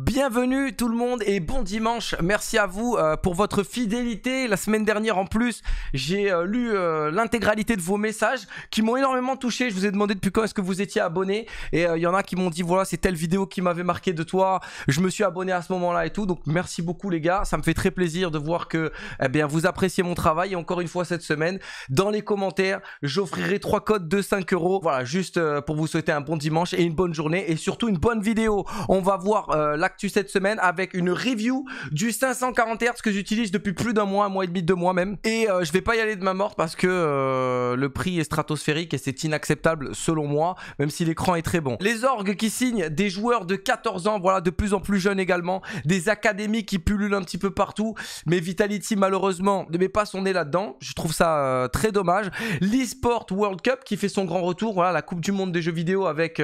Bienvenue tout le monde et bon dimanche. Merci à vous euh, pour votre fidélité. La semaine dernière en plus, j'ai euh, lu euh, l'intégralité de vos messages qui m'ont énormément touché. Je vous ai demandé depuis quand est-ce que vous étiez abonné et il y en a qui m'ont dit voilà, c'est telle vidéo qui m'avait marqué de toi. Je me suis abonné à ce moment-là et tout. Donc merci beaucoup les gars, ça me fait très plaisir de voir que eh bien vous appréciez mon travail et encore une fois cette semaine dans les commentaires, j'offrirai trois codes de 5 euros. Voilà, juste pour vous souhaiter un bon dimanche et une bonne journée et surtout une bonne vidéo. On va voir la actu cette semaine avec une review du 540 Hz que j'utilise depuis plus d'un mois, un mois et demi, de moi même. Et euh, je vais pas y aller de ma mort parce que euh, le prix est stratosphérique et c'est inacceptable selon moi, même si l'écran est très bon. Les orgues qui signent des joueurs de 14 ans, voilà, de plus en plus jeunes également, des académies qui pullulent un petit peu partout, mais Vitality malheureusement ne met pas son nez là-dedans. Je trouve ça euh, très dommage. L'eSport World Cup qui fait son grand retour, voilà, la Coupe du Monde des jeux vidéo avec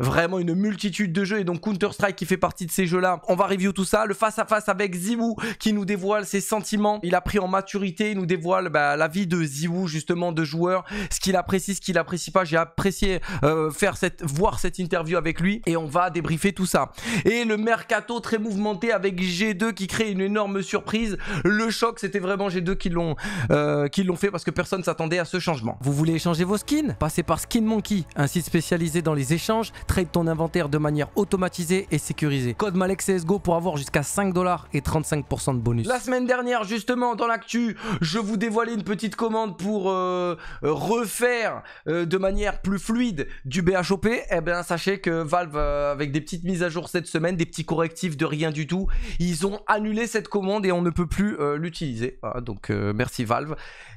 vraiment une multitude de jeux et donc Counter-Strike qui fait partie de ces jeux-là. On va review tout ça. Le face-à-face avec Ziwoo qui nous dévoile ses sentiments. Il a pris en maturité, il nous dévoile bah, la vie de Ziwoo, justement, de joueur, ce qu'il apprécie, ce qu'il apprécie pas. J'ai apprécié euh, faire cette, voir cette interview avec lui et on va débriefer tout ça. Et le mercato très mouvementé avec G2 qui crée une énorme surprise. Le choc, c'était vraiment G2 qui l'ont euh, l'ont fait parce que personne s'attendait à ce changement. Vous voulez échanger vos skins Passez par Skin Monkey, un site spécialisé dans les échanges, trade ton inventaire de manière automatisée et sécurisée code CSGO pour avoir jusqu'à 5 dollars et 35% de bonus. La semaine dernière, justement, dans l'actu, je vous dévoilais une petite commande pour euh, euh, refaire euh, de manière plus fluide du BHOP. Eh bien, sachez que Valve, avec des petites mises à jour cette semaine, des petits correctifs de rien du tout, ils ont annulé cette commande et on ne peut plus l'utiliser. donc, merci Valve.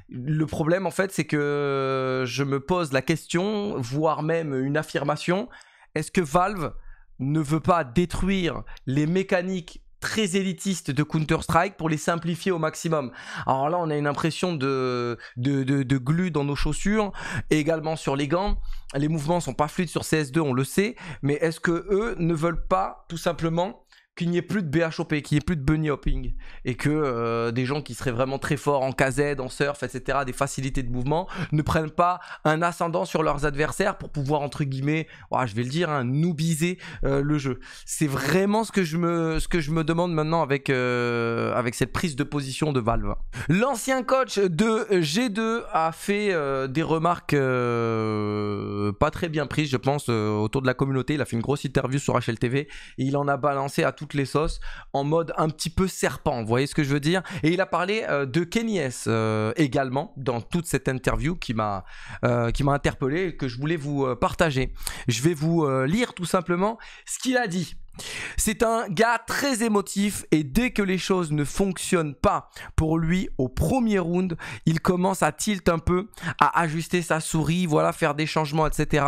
Le problème, en fait, c'est que je me pose la question, voire même une affirmation. Est-ce que Valve ne veut pas détruire les mécaniques très élitistes de Counter-Strike pour les simplifier au maximum. Alors là, on a une impression de, de, de, glu dans nos chaussures, et également sur les gants. Les mouvements sont pas fluides sur CS2, on le sait, mais est-ce que eux ne veulent pas tout simplement qu'il n'y ait plus de BHOP, qu'il n'y ait plus de bunny hopping, et que euh, des gens qui seraient vraiment très forts en KZ, en surf, etc., des facilités de mouvement, ne prennent pas un ascendant sur leurs adversaires pour pouvoir, entre guillemets, je vais le dire, nous hein, biser euh, le jeu. C'est vraiment ce que, je me, ce que je me demande maintenant avec, euh, avec cette prise de position de Valve. L'ancien coach de G2 a fait des remarques pas très bien prises, je pense, autour de la communauté. Il a fait une grosse interview sur HLTV, et il en a balancé à tout les sauces en mode un petit peu serpent, vous voyez ce que je veux dire Et il a parlé euh, de Kenny S euh, également dans toute cette interview qui m'a euh, qui m'a interpellé et que je voulais vous partager. Je vais vous lire tout simplement ce qu'il a dit. C'est un gars très émotif et dès que les choses ne fonctionnent pas pour lui au premier round, il commence à tilt un peu, à ajuster sa souris, voilà, faire des changements, etc.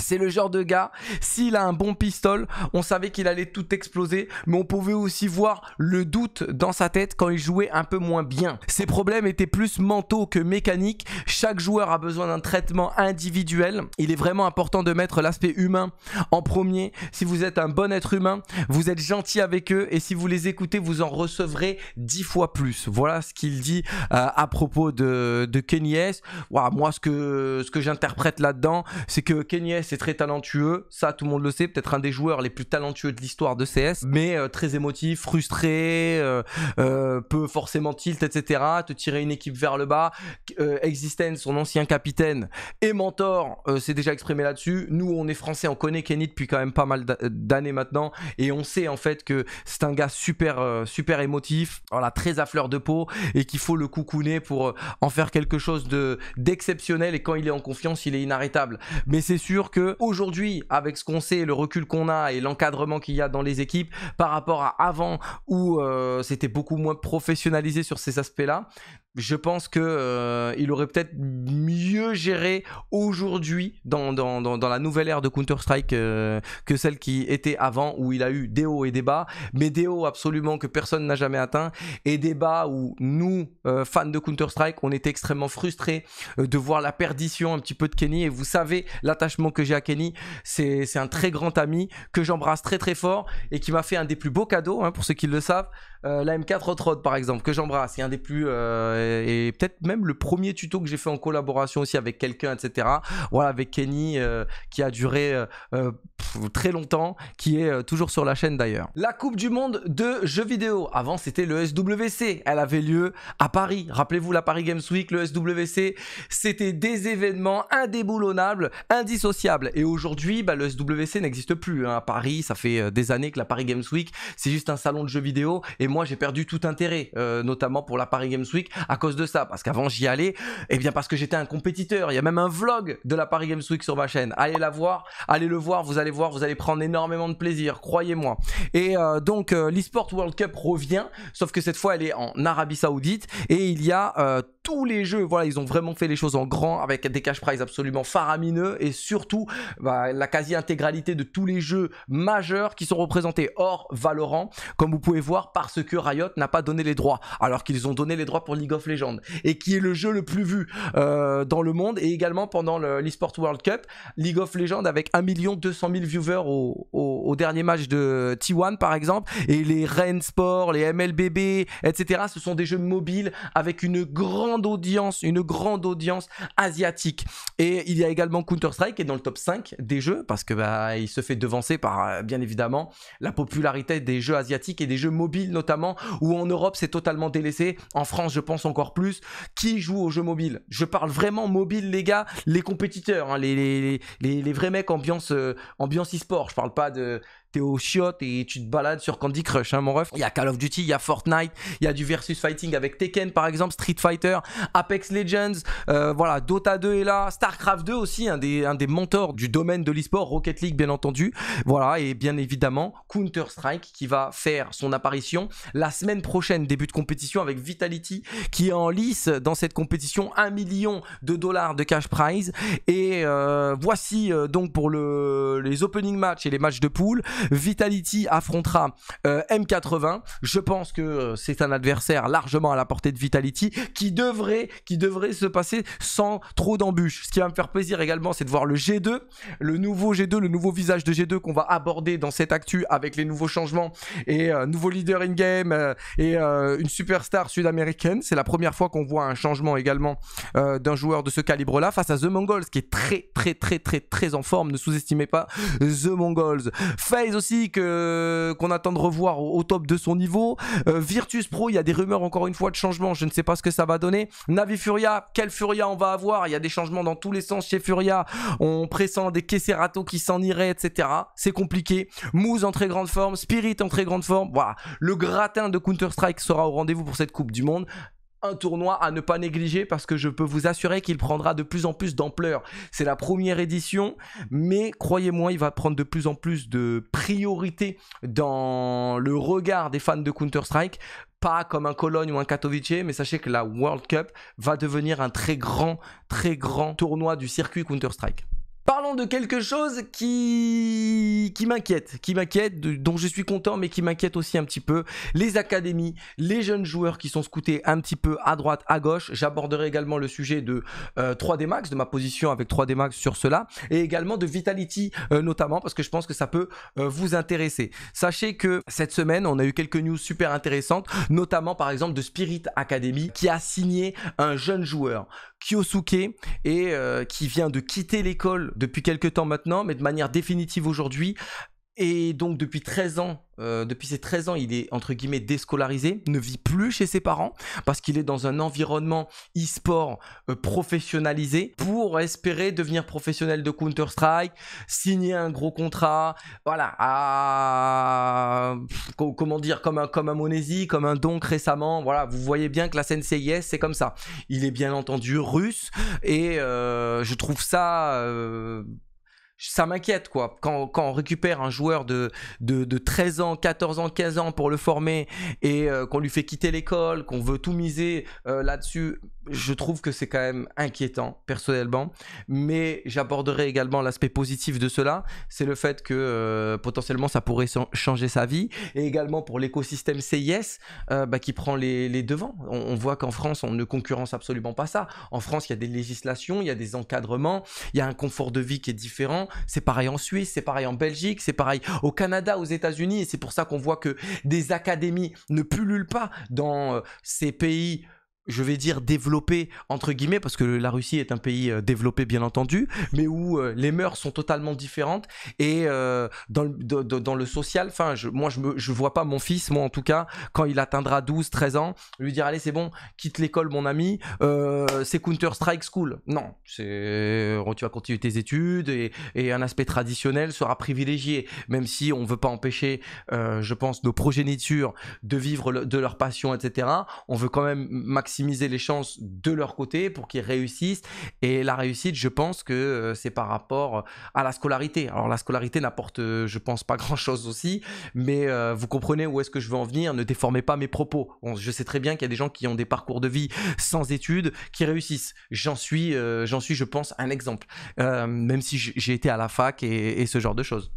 C'est le genre de gars, s'il a un bon pistol, on savait qu'il allait tout exploser, mais on pouvait aussi voir le doute dans sa tête quand il jouait un peu moins bien. Ses problèmes étaient plus mentaux que mécaniques, chaque joueur a besoin d'un traitement individuel, il est vraiment important de mettre l'aspect humain en premier. Si vous êtes un bon être humain, vous êtes gentil avec eux et si vous les écoutez, vous en recevrez dix fois plus. Voilà ce qu'il dit euh, à propos de, de moi, ce que, ce que j'interprète là-dedans, c'est que Kenny c'est très talentueux, ça tout le monde le sait, peut-être un des joueurs les plus talentueux de l'histoire de CS, mais euh, très émotif, frustré, peut euh, peu forcément tilt, etc. Te tirer une équipe vers le bas. Euh, Existence, son ancien capitaine et mentor, s'est déjà exprimé là-dessus. Nous, on est français, on connaît Kenny depuis quand même pas mal d'années maintenant, et on sait en fait que c'est un gars super, super émotif, voilà, très à fleur de peau, et qu'il faut le coucouner pour en faire quelque chose de d'exceptionnel. Et quand il est en confiance, il est inarrêtable. Mais c'est sûr que aujourd'hui, avec ce qu'on sait, le recul qu'on a et l'encadrement qu'il y a dans les équipes par rapport à avant où euh, c'était beaucoup moins professionnalisé sur ces aspects-là, je pense qu'il euh, aurait peut-être mieux géré aujourd'hui dans, dans, la nouvelle ère de Counter-Strike euh, que celle qui était avant où il a eu des hauts et des bas, mais des hauts absolument que personne n'a jamais atteint et des bas où nous, euh, fans de Counter-Strike, on était extrêmement frustrés de voir la perdition un petit peu de Kenny et vous savez l'attachement que j'ai à Kenny, c'est un très grand ami que j'embrasse très très fort et qui m'a fait un des plus beaux cadeaux, hein, pour ceux qui le savent, la M4 Hot Rod par exemple, que j'embrasse, c'est un des plus... Euh, et peut-être même le premier tuto que j'ai fait en collaboration aussi avec quelqu'un, etc. Voilà, avec Kenny euh, qui a duré euh, très longtemps, qui est toujours sur la chaîne d'ailleurs. La Coupe du Monde de jeux vidéo. Avant, c'était le SWC. Elle avait lieu à Paris. Rappelez-vous la Paris Games Week, le SWC. C'était des événements indéboulonnables, indissociables. Et aujourd'hui, bah, le SWC n'existe plus. Hein. À Paris, ça fait des années que la Paris Games Week, c'est juste un salon de jeux vidéo. Et moi, j'ai perdu tout intérêt, notamment pour la Paris Games Week, à cause de ça. Parce qu'avant, j'y allais, et eh bien parce que j'étais un compétiteur. Il y a même un vlog de la Paris Games Week sur ma chaîne. Allez la voir, allez le voir, vous allez voir, vous allez prendre énormément de plaisir, croyez-moi. Et euh, donc, euh, l'eSport World Cup revient, sauf que cette fois, elle est en Arabie Saoudite, et il y a... Euh, tous les jeux. Voilà, ils ont vraiment fait les choses en grand avec des cash prizes absolument faramineux et surtout bah, la quasi-intégralité de tous les jeux majeurs qui sont représentés hors Valorant, comme vous pouvez voir, parce que Riot n'a pas donné les droits, alors qu'ils ont donné les droits pour League of Legends et qui est le jeu le plus vu euh, dans le monde et également pendant l'eSport World Cup, League of Legends avec 1 200 000 viewers au, au, au, dernier match de T1 par exemple et les Rennes les MLBB, etc. Ce sont des jeux mobiles avec une grande audience, une grande audience asiatique. Et il y a également Counter-Strike qui est dans le top 5 des jeux parce que bah, il se fait devancer par euh, bien évidemment la popularité des jeux asiatiques et des jeux mobiles notamment où en Europe c'est totalement délaissé, en France je pense encore plus. Qui joue aux jeux mobiles Je parle vraiment mobile les gars, les compétiteurs, hein, les, les, vrais mecs ambiance euh, ambiance e-sport. Je parle pas de t'es au chiottes et tu te balades sur Candy Crush, hein, mon ref. Il y a Call of Duty, il y a Fortnite, il y a du versus fighting avec Tekken par exemple, Street Fighter, Apex Legends, euh, voilà, Dota 2 est là, StarCraft 2 aussi, un des, un des mentors du domaine de l'esport, Rocket League bien entendu, voilà, et bien évidemment Counter Strike qui va faire son apparition la semaine prochaine, début de compétition avec Vitality qui est en lice dans cette compétition, 1 million de dollars de cash prize et euh, voici euh, donc pour le, les opening match et les matchs de poule Vitality affrontera euh, M80. Je pense que euh, c'est un adversaire largement à la portée de Vitality qui devrait, qui devrait se passer sans trop d'embûches. Ce qui va me faire plaisir également, c'est de voir le G2, le nouveau G2, le nouveau visage de G2 qu'on va aborder dans cette actu avec les nouveaux changements et euh, nouveau leader in-game et une superstar sud-américaine. C'est la première fois qu'on voit un changement également d'un joueur de ce calibre-là face à The Mongols qui est très très très très très en forme. Ne sous-estimez pas The Mongols. Face aussi que qu'on attend de revoir au, top de son niveau. Euh, Virtus Pro, il y a des rumeurs encore une fois de changement. Je ne sais pas ce que ça va donner. Navi Furia, quel Furia on va avoir Il y a des changements dans tous les sens chez Furia. On pressent des Kesserato qui s'en iraient, etc. C'est compliqué. Moose en très grande forme, Spirit en très grande forme. Voilà, le gratin de Counter Strike sera au rendez-vous pour cette Coupe du Monde un tournoi à ne pas négliger parce que je peux vous assurer qu'il prendra de plus en plus d'ampleur. C'est la première édition, mais croyez-moi, il va prendre de plus en plus de priorité dans le regard des fans de Counter-Strike. Pas comme un Cologne ou un Katowice, mais sachez que la World Cup va devenir un très grand, très grand tournoi du circuit Counter-Strike. Parlons de quelque chose qui, qui m'inquiète, qui m'inquiète, dont je suis content, mais qui m'inquiète aussi un petit peu. Les académies, les jeunes joueurs qui sont scoutés un petit peu à droite, à gauche. J'aborderai également le sujet de 3D euh, Max, de ma position avec 3D Max sur cela, et également de Vitality euh, notamment, parce que je pense que ça peut euh, vous intéresser. Sachez que cette semaine, on a eu quelques news super intéressantes, notamment par exemple de Spirit Academy, qui a signé un jeune joueur. Kyosuke et euh, qui vient de quitter l'école depuis quelques temps maintenant, mais de manière définitive aujourd'hui. Et donc depuis 13 ans, euh, depuis ses 13 ans, il est entre guillemets déscolarisé, ne vit plus chez ses parents parce qu'il est dans un environnement e-sport euh, professionnalisé pour espérer devenir professionnel de Counter-Strike, signer un gros contrat, voilà, à... comment dire, comme un, comme un Monesi, comme un Donc récemment, voilà, vous voyez bien que la scène CIS, c'est comme ça. Il est bien entendu russe et euh, je trouve ça ça m'inquiète quoi. Quand, on récupère un joueur de, de, de, 13 ans, 14 ans, 15 ans pour le former et euh, qu'on lui fait quitter l'école, qu'on veut tout miser euh, là-dessus, je trouve que c'est quand même inquiétant personnellement, mais j'aborderai également l'aspect positif de cela, c'est le fait que euh, potentiellement ça pourrait changer sa vie, et également pour l'écosystème CIS euh, bah, qui prend les, les devants. On, voit qu'en France, on ne concurrence absolument pas ça. En France, il y a des législations, il y a des encadrements, il y a un confort de vie qui est différent. C'est pareil en Suisse, c'est pareil en Belgique, c'est pareil au Canada, aux États-Unis, et c'est pour ça qu'on voit que des académies ne pullulent pas dans euh, ces pays je vais dire développé entre guillemets parce que la Russie est un pays euh, développé bien entendu mais où euh, les mœurs sont totalement différentes et euh, dans, le, dans le social enfin je, moi je vois pas mon fils moi en tout cas quand il atteindra 12 13 ans lui dire allez c'est bon quitte l'école mon ami c'est Counter Strike School non c'est tu vas continuer tes études et, un aspect traditionnel sera privilégié même si on veut pas empêcher je pense nos progénitures de vivre de leur passion etc on veut quand même maximiser maximiser les chances de leur côté pour qu'ils réussissent. Et la réussite, je pense que euh, c'est par rapport euh, à la scolarité. Alors la scolarité n'apporte, euh, je pense, pas grand-chose aussi, mais vous comprenez où est-ce que je veux en venir. Ne déformez pas mes propos. je sais très bien qu'il y a des gens qui ont des parcours de vie sans études qui réussissent. J'en suis, j'en suis, je pense, un exemple. même si j'ai été à la fac et ce genre de choses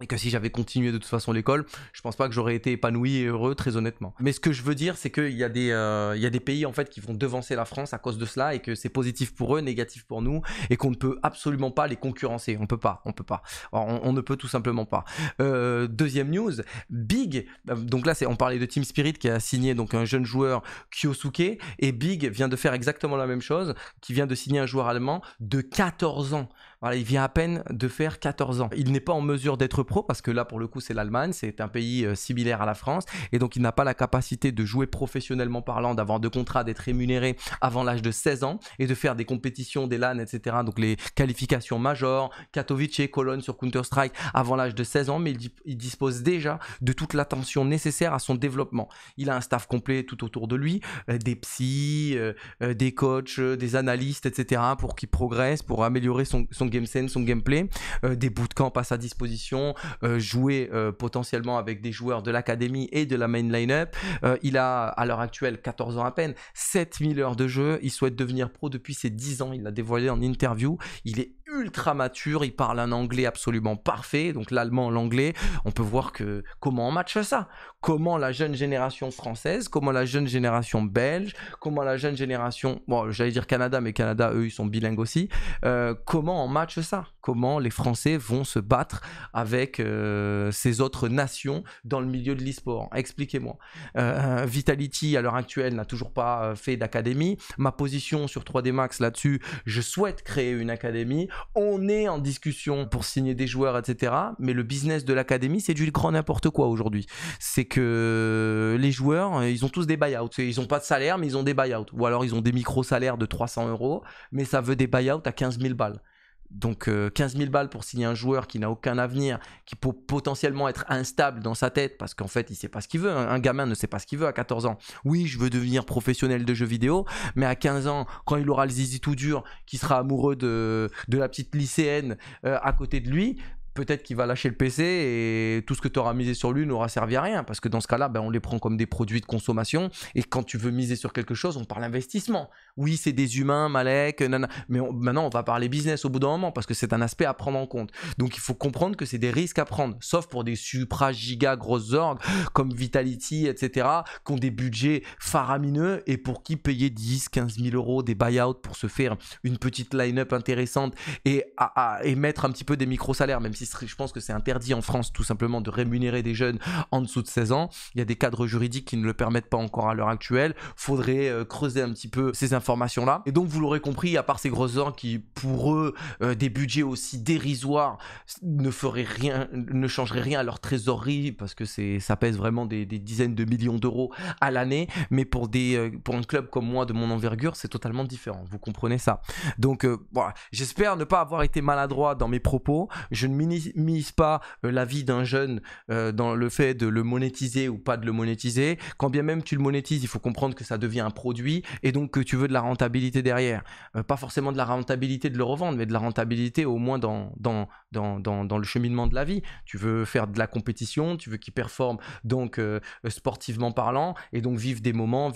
et que si j'avais continué de toute façon l'école, je pense pas que j'aurais été épanoui et heureux, très honnêtement. Mais ce que je veux dire, c'est qu'il y, a des, euh, il y a des pays en fait qui vont devancer la France à cause de cela et que c'est positif pour eux, négatif pour nous, et qu'on ne peut absolument pas les concurrencer. On peut pas, on peut pas. on, ne peut tout simplement pas. Euh, deuxième news, Big. Euh, donc là, c'est on parlait de Team Spirit qui a signé donc un jeune joueur Kyosuke et Big vient de faire exactement la même chose, qui vient de signer un joueur allemand de 14 ans il vient à peine de faire 14 ans. Il n'est pas en mesure d'être pro parce que là, pour le coup, c'est l'Allemagne, c'est un pays euh, similaire à la France, et donc il n'a pas la capacité de jouer professionnellement parlant, d'avoir de contrats, d'être rémunéré avant l'âge de 16 ans et de faire des compétitions, des LAN, etc. Donc les qualifications majeures, Katowice, Cologne sur Counter-Strike avant l'âge de 16 ans, mais il, dispose déjà de toute l'attention nécessaire à son développement. Il a un staff complet tout autour de lui, euh, des psys, euh, des coachs, des analystes, etc. pour qu'il progresse, pour améliorer son game sense, son gameplay. Euh, des bootcamps à sa disposition, euh, jouer euh, potentiellement avec des joueurs de l'académie et de la main lineup. il a à l'heure actuelle 14 ans à peine, 7000 heures de jeu. Il souhaite devenir pro depuis ses 10 ans. Il l'a dévoilé en interview. Il est ultra mature, il parle un anglais absolument parfait, donc l'allemand, l'anglais, on peut voir que comment on matche ça, comment la jeune génération française, comment la jeune génération belge, comment la jeune génération, bon j'allais dire Canada, mais Canada eux ils sont bilingues aussi, euh, comment on matche ça comment les Français vont se battre avec euh, ces autres nations dans le milieu de l'e-sport. Expliquez-moi. Euh, euh, Vitality, à l'heure actuelle, n'a toujours pas fait d'académie. Ma position sur 3D Max là-dessus, je souhaite créer une académie. On est en discussion pour signer des joueurs, etc. Mais le business de l'académie, c'est du grand n'importe quoi aujourd'hui. C'est que les joueurs, ils ont tous des buyouts. Ils n'ont pas de salaire, mais ils ont des buyouts. Ou alors ils ont des micro-salaires de 300 euros, mais ça veut des buyouts à 15 000 balles. Donc 15 euh, 000 balles pour signer un joueur qui n'a aucun avenir, qui peut potentiellement être instable dans sa tête parce qu'en fait il sait pas ce qu'il veut. Hein. Un gamin ne sait pas ce qu'il veut à 14 ans. Oui, je veux devenir professionnel de jeux vidéo, mais à 15 ans, quand il aura le zizi tout dur, qui sera amoureux de, la petite lycéenne euh, à côté de lui, peut-être qu'il va lâcher le PC et tout ce que tu auras misé sur lui n'aura servi à rien parce que dans ce cas-là, ben, on les prend comme des produits de consommation et quand tu veux miser sur quelque chose, on parle investissement. Oui, c'est des humains, Malek, mais maintenant on va parler business au bout d'un moment parce que c'est un aspect à prendre en compte. Donc il faut comprendre que c'est des risques à prendre, sauf pour des supra giga grosses orgues comme Vitality, etc., qui ont des budgets faramineux et pour qui payer 10, 15 000 euros des buyouts pour se faire une petite line-up intéressante et, à, mettre un petit peu des micro-salaires, même si je pense que c'est interdit en France tout simplement de rémunérer des jeunes en dessous de 16 ans. Il y a des cadres juridiques qui ne le permettent pas encore à l'heure actuelle. Faudrait euh, creuser un petit peu ces informations-là. Et donc vous l'aurez compris, à part ces gros gens qui, pour eux, euh, des budgets aussi dérisoires ne feraient rien, ne changeraient rien à leur trésorerie parce que ça pèse vraiment des, dizaines de millions d'euros à l'année. Mais pour des, euh, pour un club comme moi de mon envergure, c'est totalement différent. Vous comprenez ça. Donc voilà, j'espère ne pas avoir été maladroit dans mes propos. Je ne minimise mise pas euh, la vie d'un jeune euh, dans le fait de le monétiser ou pas de le monétiser. Quand bien même tu le monétises, il faut comprendre que ça devient un produit et donc que tu veux de la rentabilité derrière. Euh, pas forcément de la rentabilité de le revendre, mais de la rentabilité au moins dans, dans, le cheminement de la vie. Tu veux faire de la compétition, tu veux qu'il performe donc sportivement parlant et donc vivre des moments,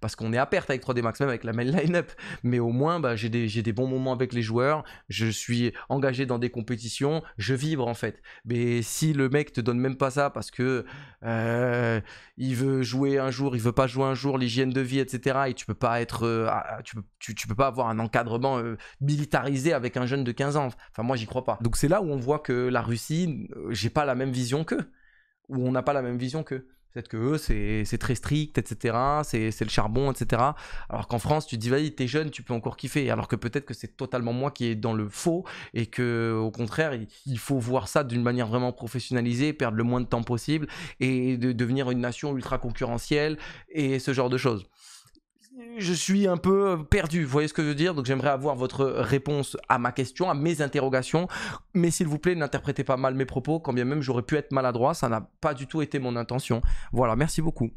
parce qu'on est à perte avec 3D Max, même avec la main line-up. Mais au moins, bah, j'ai des, des bons moments avec les joueurs, je suis engagé dans des compétitions, je je vibre en fait. Mais si le mec te donne même pas ça parce que euh, il veut jouer un jour, il veut pas jouer un jour, l'hygiène de vie, etc. Et tu peux pas être, euh, ah, ah, tu, peux, pas avoir un encadrement euh, militarisé avec un jeune de 15 ans. Enfin moi j'y crois pas. Donc c'est là où on voit que la Russie, j'ai pas la même vision qu'eux, Ou on n'a pas la même vision qu'eux. Peut-être que eux, c'est très strict, etc. C'est le charbon, etc. Alors qu'en France, tu te dis, vas-y, t'es jeune, tu peux encore kiffer. Alors que peut-être que c'est totalement moi qui est dans le faux et que, au contraire, il, faut voir ça d'une manière vraiment professionnalisée, perdre le moins de temps possible et de devenir une nation ultra concurrentielle et ce genre de choses je suis un peu euh, perdu, vous voyez ce que je veux dire Donc j'aimerais avoir votre réponse à ma question, à mes interrogations, mais s'il vous plaît, n'interprétez pas mal mes propos, quand bien même j'aurais pu être maladroit, ça n'a pas du tout été mon intention. Voilà, merci beaucoup.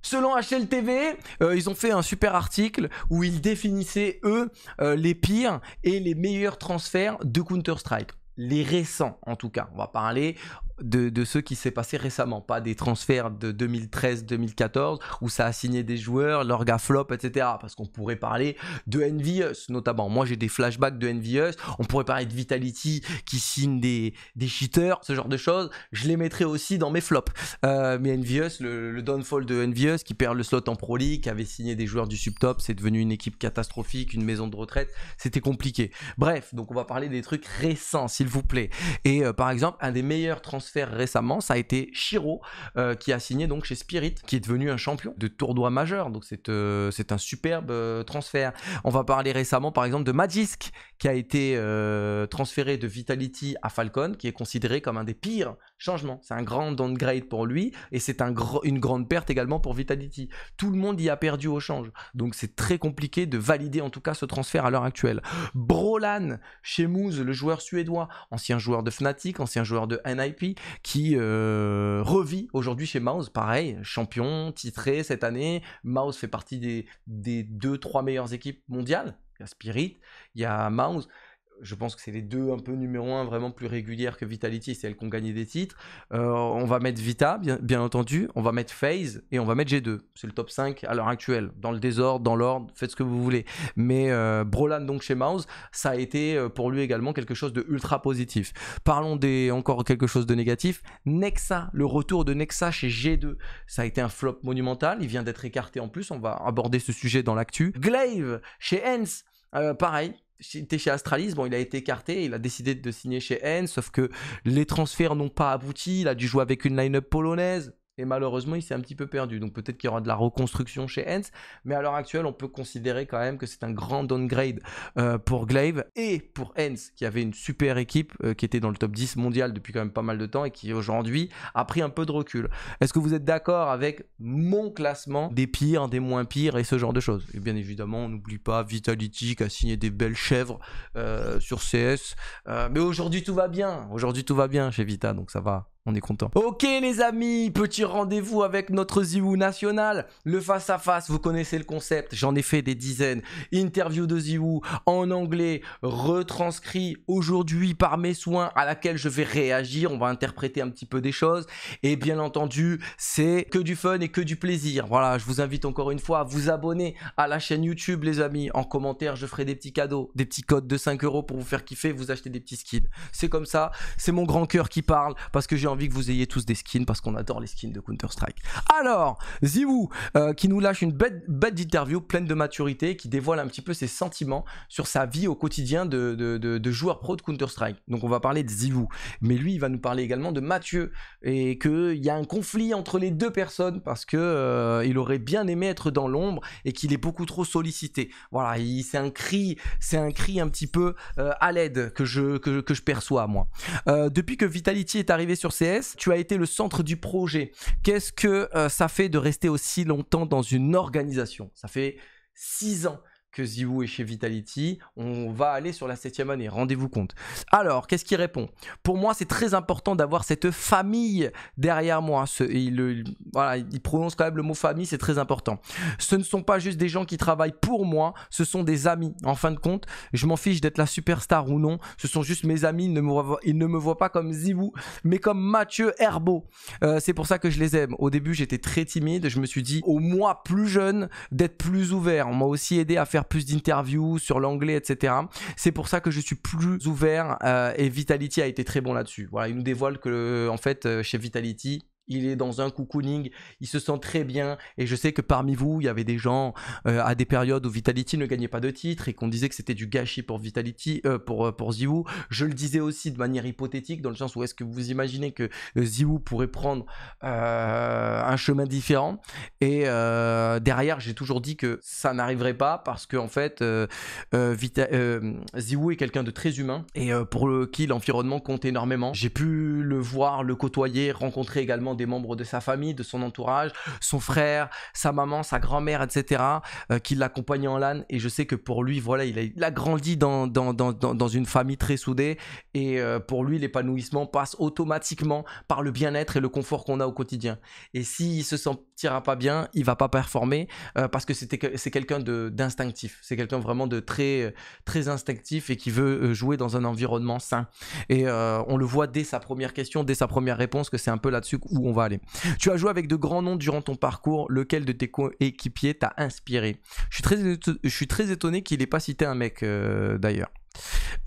Selon HLTV, euh, ils ont fait un super article où ils définissaient, eux, euh, les pires et les meilleurs transferts de Counter-Strike les récents en tout cas. On va parler de, ce qui s'est passé récemment, pas des transferts de 2013-2014 où ça a signé des joueurs, gars flop, etc. Parce qu'on pourrait parler de Envious notamment. Moi j'ai des flashbacks de Envious. On pourrait parler de Vitality qui signe des, des cheaters, ce genre de choses. Je les mettrai aussi dans mes flops. Euh, mais Envious, le, downfall de Envious qui perd le slot en Pro League, qui avait signé des joueurs du subtop, c'est devenu une équipe catastrophique, une maison de retraite. C'était compliqué. Bref, donc on va parler des trucs récents, vous plaît. Et euh, par exemple, un des meilleurs transferts récemment, ça a été Shiro, euh, qui a signé donc chez Spirit, qui est devenu un champion de tournoi majeur. Donc c'est euh, un superbe transfert. On va parler récemment, par exemple, de Magisk, qui a été transféré de Vitality à Falcon, qui est considéré comme un des pires changement. C'est un grand downgrade pour lui et c'est une grande perte également pour Vitality. Tout le monde y a perdu au change. Donc c'est très compliqué de valider en tout cas ce transfert à l'heure actuelle. Brolan chez Moose, le joueur suédois, ancien joueur de Fnatic, ancien joueur de NIP, qui euh, revit aujourd'hui chez Mouse. Pareil, champion, titré cette année. Mouse fait partie des, des deux, trois meilleures équipes mondiales. Il y a Spirit, il y a Mouse je pense que c'est les deux un peu numéro un vraiment plus régulières que Vitality, c'est elles qui ont gagné des titres. Euh, on va mettre Vita, bien, entendu, on va mettre FaZe et on va mettre G2. C'est le top 5 à l'heure actuelle, dans le désordre, dans l'ordre, faites ce que vous voulez. Mais euh, Brolan donc chez Mouse, ça a été euh, pour lui également quelque chose de ultra positif. Parlons des encore quelque chose de négatif. Nexa, le retour de Nexa chez G2, ça a été un flop monumental, il vient d'être écarté en plus, on va aborder ce sujet dans l'actu. Glaive chez Hens, pareil, était chez Astralis, bon, il a été écarté, il a décidé de signer chez N, sauf que les transferts n'ont pas abouti, il a dû jouer avec une line-up polonaise. Et malheureusement, il s'est un petit peu perdu. Donc peut-être qu'il y aura de la reconstruction chez Hens. Mais à l'heure actuelle, on peut considérer quand même que c'est un grand downgrade euh, pour Glaive et pour Hens, qui avait une super équipe euh, qui était dans le top 10 mondial depuis quand même pas mal de temps et qui aujourd'hui a pris un peu de recul. Est-ce que vous êtes d'accord avec mon classement des pires, des moins pires et ce genre de choses et Bien évidemment, on n'oublie pas Vitality qui a signé des belles chèvres euh, sur CS. mais aujourd'hui, tout va bien. Aujourd'hui, tout va bien chez Vita, donc ça va on est content. Ok les amis, petit rendez-vous avec notre Ziwu national, le face-à-face, vous connaissez le concept, j'en ai fait des dizaines. Interview de Ziwu en anglais, retranscrit aujourd'hui par mes soins à laquelle je vais réagir, on va interpréter un petit peu des choses. Et bien entendu, c'est que du fun et que du plaisir. Voilà, je vous invite encore une fois à vous abonner à la chaîne YouTube les amis. En commentaire, je ferai des petits cadeaux, des petits codes de 5 euros pour vous faire kiffer, vous acheter des petits skins. C'est comme ça, c'est mon grand cœur qui parle parce que j'ai envie que vous ayez tous des skins parce qu'on adore les skins de Counter-Strike. Alors, Ziwoo, euh, qui nous lâche une bête, bête interview pleine de maturité, qui dévoile un petit peu ses sentiments sur sa vie au quotidien de, de, joueur pro de Counter-Strike. Donc on va parler de Ziwoo. Mais lui, il va nous parler également de Mathieu et qu'il y a un conflit entre les deux personnes parce que euh, il aurait bien aimé être dans l'ombre et qu'il est beaucoup trop sollicité. Voilà, c'est un cri, c'est un cri un petit peu euh, à l'aide que je, que, que je perçois moi. depuis que Vitality est arrivé sur tu as été le centre du projet. Qu'est-ce que euh, ça fait de rester aussi longtemps dans une organisation Ça fait six ans que Ziwoo est chez Vitality, on va aller sur la septième année, rendez-vous compte. Alors, qu'est-ce qu'il répond Pour moi, c'est très important d'avoir cette famille derrière moi. Ce, il, voilà, il prononce quand même le mot famille, c'est très important. Ce ne sont pas juste des gens qui travaillent pour moi, ce sont des amis. En fin de compte, je m'en fiche d'être la superstar ou non, ce sont juste mes amis, ils ne me voient, ne me pas comme Ziwoo, mais comme Mathieu Herbeau. Euh, c'est pour ça que je les aime. Au début, j'étais très timide, je me suis dit, au moins plus jeune, d'être plus ouvert. On m'a aussi aidé à faire plus d'interviews sur l'anglais, etc. C'est pour ça que je suis plus ouvert euh, et Vitality a été très bon là-dessus. Voilà, il nous dévoile que en fait euh, chez Vitality, il est dans un cocooning, il se sent très bien. Et je sais que parmi vous, il y avait des gens euh, à des périodes où Vitality ne gagnait pas de titre et qu'on disait que c'était du gâchis pour Vitality, euh, pour, euh, pour Je le disais aussi de manière hypothétique, dans le sens où est-ce que vous imaginez que Ziwu pourrait prendre un chemin différent Et derrière, j'ai toujours dit que ça n'arriverait pas parce que en fait, ZywOo est quelqu'un de très humain et pour qui l'environnement compte énormément. J'ai pu le voir, le côtoyer, rencontrer également des membres de sa famille, de son entourage, son frère, sa maman, sa grand-mère, etc., euh, qui l'accompagnent en LAN. Et je sais que pour lui, voilà, il a, grandi dans, dans, une famille très soudée. Et euh, pour lui, l'épanouissement passe automatiquement par le bien-être et le confort qu'on a au quotidien. Et s'il se sent t'ira pas bien, il va pas performer euh, parce que c'est quelqu'un d'instinctif, c'est quelqu'un vraiment de très, très instinctif et qui veut euh, jouer dans un environnement sain. Et euh, on le voit dès sa première question, dès sa première réponse, que c'est un peu là-dessus où on va aller. Tu as joué avec de grands noms durant ton parcours, lequel de tes coéquipiers t'a inspiré je suis, très, je suis très étonné qu'il ait pas cité un mec d'ailleurs.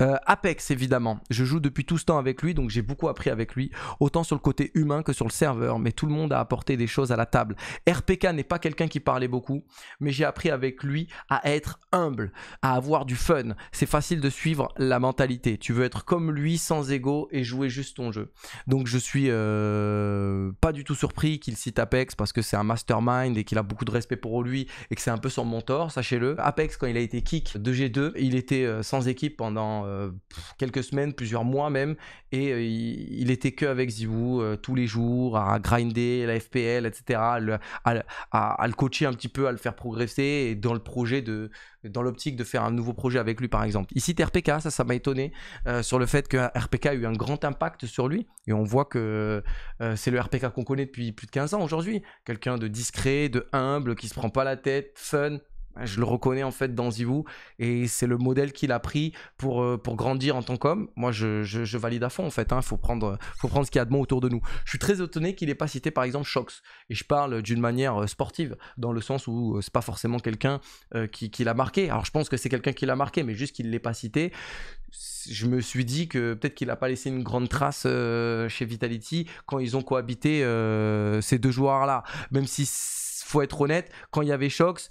Euh, Apex, évidemment. Je joue depuis tout ce temps avec lui, donc j'ai beaucoup appris avec lui, autant sur le côté humain que sur le serveur, mais tout le monde a apporté des choses à la table. RPK n'est pas quelqu'un qui parlait beaucoup, mais j'ai appris avec lui à être humble, à avoir du fun. C'est facile de suivre la mentalité. Tu veux être comme lui, sans ego, et jouer juste ton jeu. Donc je suis euh, pas du tout surpris qu'il cite Apex, parce que c'est un mastermind et qu'il a beaucoup de respect pour lui, et que c'est un peu son mentor, sachez-le. Apex, quand il a été kick de G2, il était euh, sans équipe pendant euh, quelques semaines, plusieurs mois même, et euh, il, était que avec Zivou euh, tous les jours, à grinder la FPL, etc., à le, coacher un petit peu, à le faire progresser, et dans le projet de, dans l'optique de faire un nouveau projet avec lui, par exemple. Ici, RPK, ça, ça m'a étonné sur le fait que RPK a eu un grand impact sur lui, et on voit que c'est le RPK qu'on connaît depuis plus de 15 ans aujourd'hui, quelqu'un de discret, de humble, qui se prend pas la tête, fun, je le reconnais en fait dans Zivou et c'est le modèle qu'il a pris pour, euh, pour grandir en tant qu'homme. Moi, je, valide à fond en fait. Il hein. faut, prendre, faut prendre ce qu'il y a de bon autour de nous. Je suis très étonné qu'il n'ait pas cité par exemple Shox. Et je parle d'une manière euh, sportive, dans le sens où euh, c'est pas forcément quelqu'un qui, l'a marqué. Alors je pense que c'est quelqu'un qui l'a marqué, mais juste qu'il ne l'ait pas cité. Je me suis dit que peut-être qu'il n'a pas laissé une grande trace chez Vitality quand ils ont cohabité ces deux joueurs-là. Même si faut être honnête, quand il y avait Shox,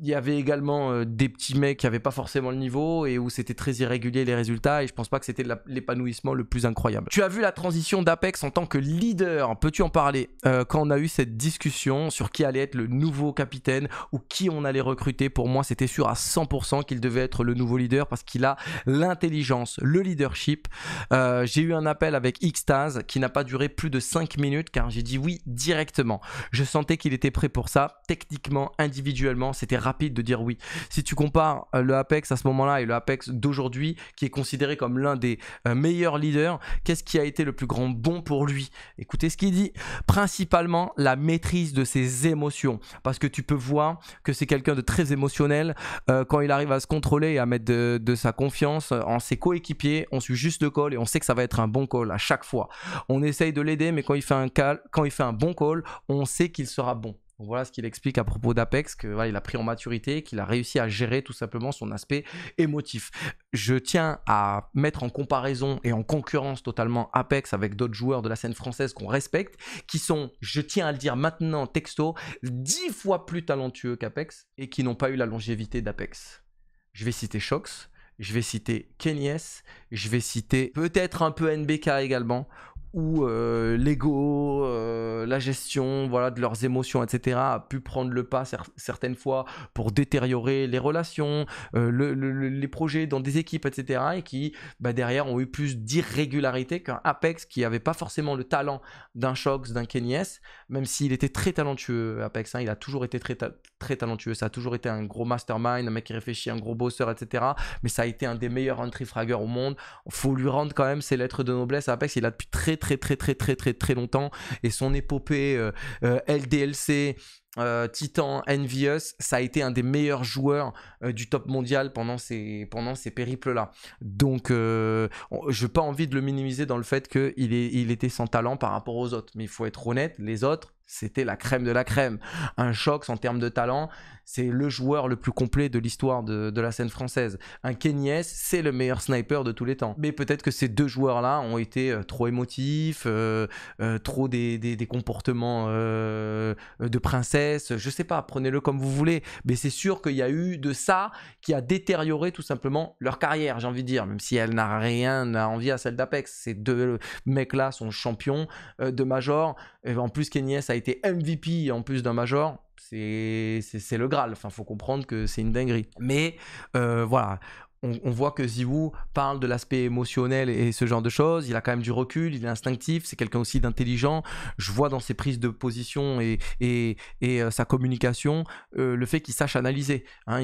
il y avait également euh, des petits mecs qui n'avaient pas forcément le niveau et où c'était très irrégulier les résultats et je pense pas que c'était l'épanouissement le plus incroyable. Tu as vu la transition d'Apex en tant que leader, peux-tu en parler euh, quand on a eu cette discussion sur qui allait être le nouveau capitaine ou qui on allait recruter Pour moi c'était sûr à 100% qu'il devait être le nouveau leader parce qu'il a l'intelligence, le leadership. Euh, j'ai eu un appel avec Xtaz qui n'a pas duré plus de 5 minutes car j'ai dit oui directement. Je sentais qu'il était prêt pour ça, techniquement, individuellement, c'était de dire oui. Si tu compares euh, le Apex à ce moment-là et le Apex d'aujourd'hui, qui est considéré comme l'un des euh, meilleurs leaders, qu'est-ce qui a été le plus grand bon pour lui Écoutez ce qu'il dit. Principalement la maîtrise de ses émotions. Parce que tu peux voir que c'est quelqu'un de très émotionnel euh, quand il arrive à se contrôler et à mettre de, de sa confiance en ses coéquipiers. On suit juste le call et on sait que ça va être un bon call à chaque fois. On essaye de l'aider, mais quand il fait un, call, quand il fait un bon call, on sait qu'il sera bon voilà ce qu'il explique à propos d'Apex, qu'il a pris en maturité, qu'il a réussi à gérer tout simplement son aspect émotif. Je tiens à mettre en comparaison et en concurrence totalement Apex avec d'autres joueurs de la scène française qu'on respecte, qui sont, je tiens à le dire maintenant texto, dix fois plus talentueux qu'Apex et qui n'ont pas eu la longévité d'Apex. Je vais citer Shox, je vais citer Kenyes, je vais citer peut-être un peu NBK également où euh, l'ego, euh, la gestion voilà, de leurs émotions, etc., a pu prendre le pas certaines fois pour détériorer les relations, euh, les projets dans des équipes, etc., et qui, bah, derrière, ont eu plus d'irrégularité qu'un Apex qui n'avait pas forcément le talent d'un Shox, d'un Kenyes, même s'il était très talentueux, Apex, hein. il a toujours été très, très talentueux, ça a toujours été un gros mastermind, un mec qui réfléchit, un gros bosseur, etc., mais ça a été un des meilleurs entry fraggers au monde, faut lui rendre quand même ses lettres de noblesse à Apex, il a depuis très très très très très très très longtemps et son épopée euh, euh, LDLC euh, Titan Envious, ça a été un des meilleurs joueurs du top mondial pendant ces, pendant ces périples-là. Donc, je n'ai pas envie de le minimiser dans le fait qu'il il était sans talent par rapport aux autres. Mais il faut être honnête, les autres, c'était la crème de la crème. Un Shox, en termes de talent, c'est le joueur le plus complet de l'histoire de, la scène française. Un Kenyes, c'est le meilleur sniper de tous les temps. Mais peut-être que ces deux joueurs-là ont été euh, trop émotifs, euh, euh, trop des, des, comportements de princesse, je sais pas, prenez-le comme vous voulez. Mais c'est sûr qu'il y a eu de ça qui a détérioré tout simplement leur carrière, j'ai envie de dire, même si elle n'a rien à envier à celle d'Apex. Ces deux mecs-là sont champions de Major. En plus, Kenyes a été MVP en plus d'un major, c'est le Graal. Enfin, faut comprendre que c'est une dinguerie. Mais euh, voilà, on, voit que Ziwu parle de l'aspect émotionnel et ce genre de choses. Il a quand même du recul, il est instinctif, c'est quelqu'un aussi d'intelligent. Je vois dans ses prises de position et, et, euh, sa communication euh, le fait qu'il sache analyser. Hein.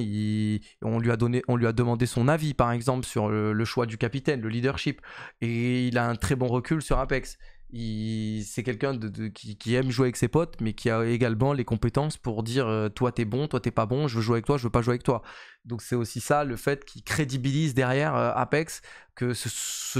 on, lui a donné, on lui a demandé son avis, par exemple, sur le choix du capitaine, le leadership. Et il a un très bon recul sur Apex c'est quelqu'un de, qui, qui, aime jouer avec ses potes, mais qui a également les compétences pour dire euh, toi t'es bon, toi t'es pas bon, je veux jouer avec toi, je veux pas jouer avec toi. Donc c'est aussi ça, le fait qu'il crédibilise derrière euh, Apex que ce,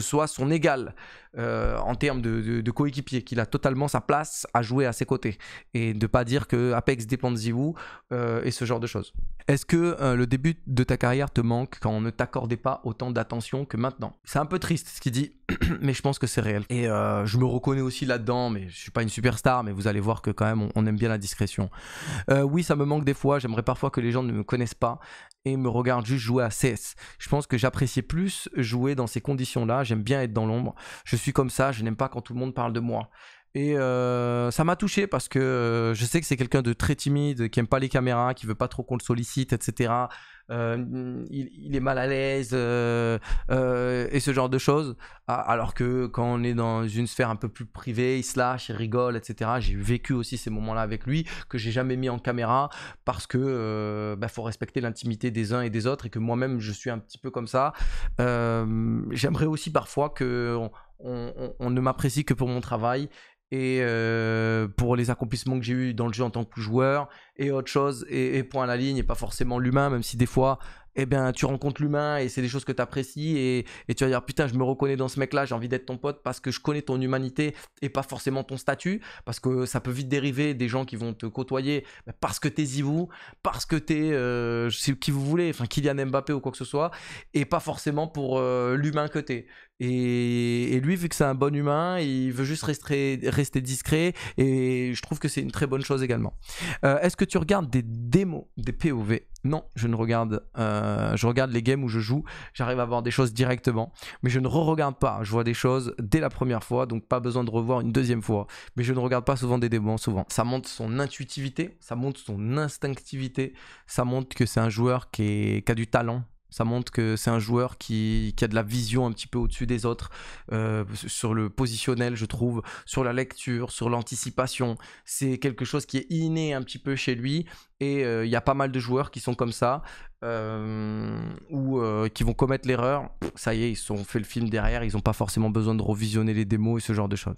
soit son égal euh, en termes de, coéquipier, qu'il a totalement sa place à jouer à ses côtés et de pas dire que Apex dépend de vous euh, et ce genre de choses. Est-ce que le début de ta carrière te manque quand on ne t'accordait pas autant d'attention que maintenant C'est un peu triste ce qu'il dit, mais je pense que c'est réel. Et je me reconnais aussi là-dedans, mais je suis pas une superstar, mais vous allez voir que quand même on, on aime bien la discrétion. oui, ça me manque des fois. J'aimerais parfois que les gens ne me connaissent pas et me regarde juste jouer à CS. Je pense que j'appréciais plus jouer dans ces conditions-là. J'aime bien être dans l'ombre. Je suis comme ça. Je n'aime pas quand tout le monde parle de moi. Et euh, ça m'a touché parce que euh, je sais que c'est quelqu'un de très timide, qui aime pas les caméras, qui veut pas trop qu'on le sollicite, etc. Euh, il, est mal à l'aise euh, euh, et ce genre de choses. Ah, alors que quand on est dans une sphère un peu plus privée, il se lâche, il rigole, etc. J'ai vécu aussi ces moments-là avec lui que j'ai jamais mis en caméra parce que bah, faut respecter l'intimité des uns et des autres et que moi-même je suis un petit peu comme ça. J'aimerais aussi parfois que on, ne m'apprécie que pour mon travail et euh, pour les accomplissements que j'ai eu dans le jeu en tant que joueur et autre chose et, point à la ligne et pas forcément l'humain même si des fois eh bien tu rencontres l'humain et c'est des choses que tu apprécies et, tu vas dire putain je me reconnais dans ce mec là j'ai envie d'être ton pote parce que je connais ton humanité et pas forcément ton statut parce que ça peut vite dériver des gens qui vont te côtoyer parce que t'es Zivou parce que t'es euh, qui vous voulez enfin Kylian Mbappé ou quoi que ce soit et pas forcément pour euh, l'humain que t'es et, lui, vu que c'est un bon humain, il veut juste rester, rester discret. Et je trouve que c'est une très bonne chose également. Euh, est-ce que tu regardes des démos, des POV Non, je ne regarde. Euh, je regarde les games où je joue. J'arrive à voir des choses directement. Mais je ne re-regarde pas. Je vois des choses dès la première fois. Donc pas besoin de revoir une deuxième fois. Mais je ne regarde pas souvent des démos, souvent. Ça montre son intuitivité. Ça montre son instinctivité. Ça montre que c'est un joueur qui a du talent ça montre que c'est un joueur qui, a de la vision un petit peu au-dessus des autres, euh, sur le positionnel, je trouve, sur la lecture, sur l'anticipation. C'est quelque chose qui est inné un petit peu chez lui et euh, il y a pas mal de joueurs qui sont comme ça, euh, ou euh, qui vont commettre l'erreur. Ça y est, ils ont fait le film derrière, ils n'ont pas forcément besoin de revisionner les démos et ce genre de choses.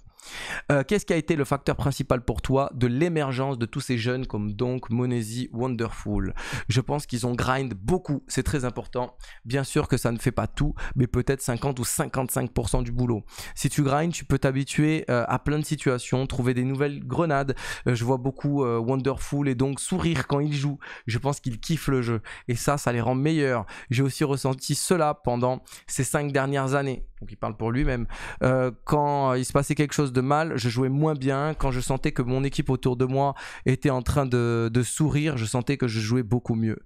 Qu'est-ce qui a été le facteur principal pour toi de l'émergence de tous ces jeunes comme donc Monesi, Wonderful Je pense qu'ils ont grind beaucoup, c'est très important. Bien sûr que ça ne fait pas tout, mais peut-être 50 ou 55% du boulot. Si tu grind tu peux t'habituer à plein de situations, trouver des nouvelles grenades. je vois beaucoup Wonderful et donc sourire quand il joue, Je pense qu'ils kiffent le jeu. Et ça, ça les rend meilleurs. J'ai aussi ressenti cela pendant ces cinq dernières années. Donc il parle pour lui-même. Euh, quand il se passait quelque chose de mal, je jouais moins bien. Quand je sentais que mon équipe autour de moi était en train de sourire, je sentais que je jouais beaucoup mieux.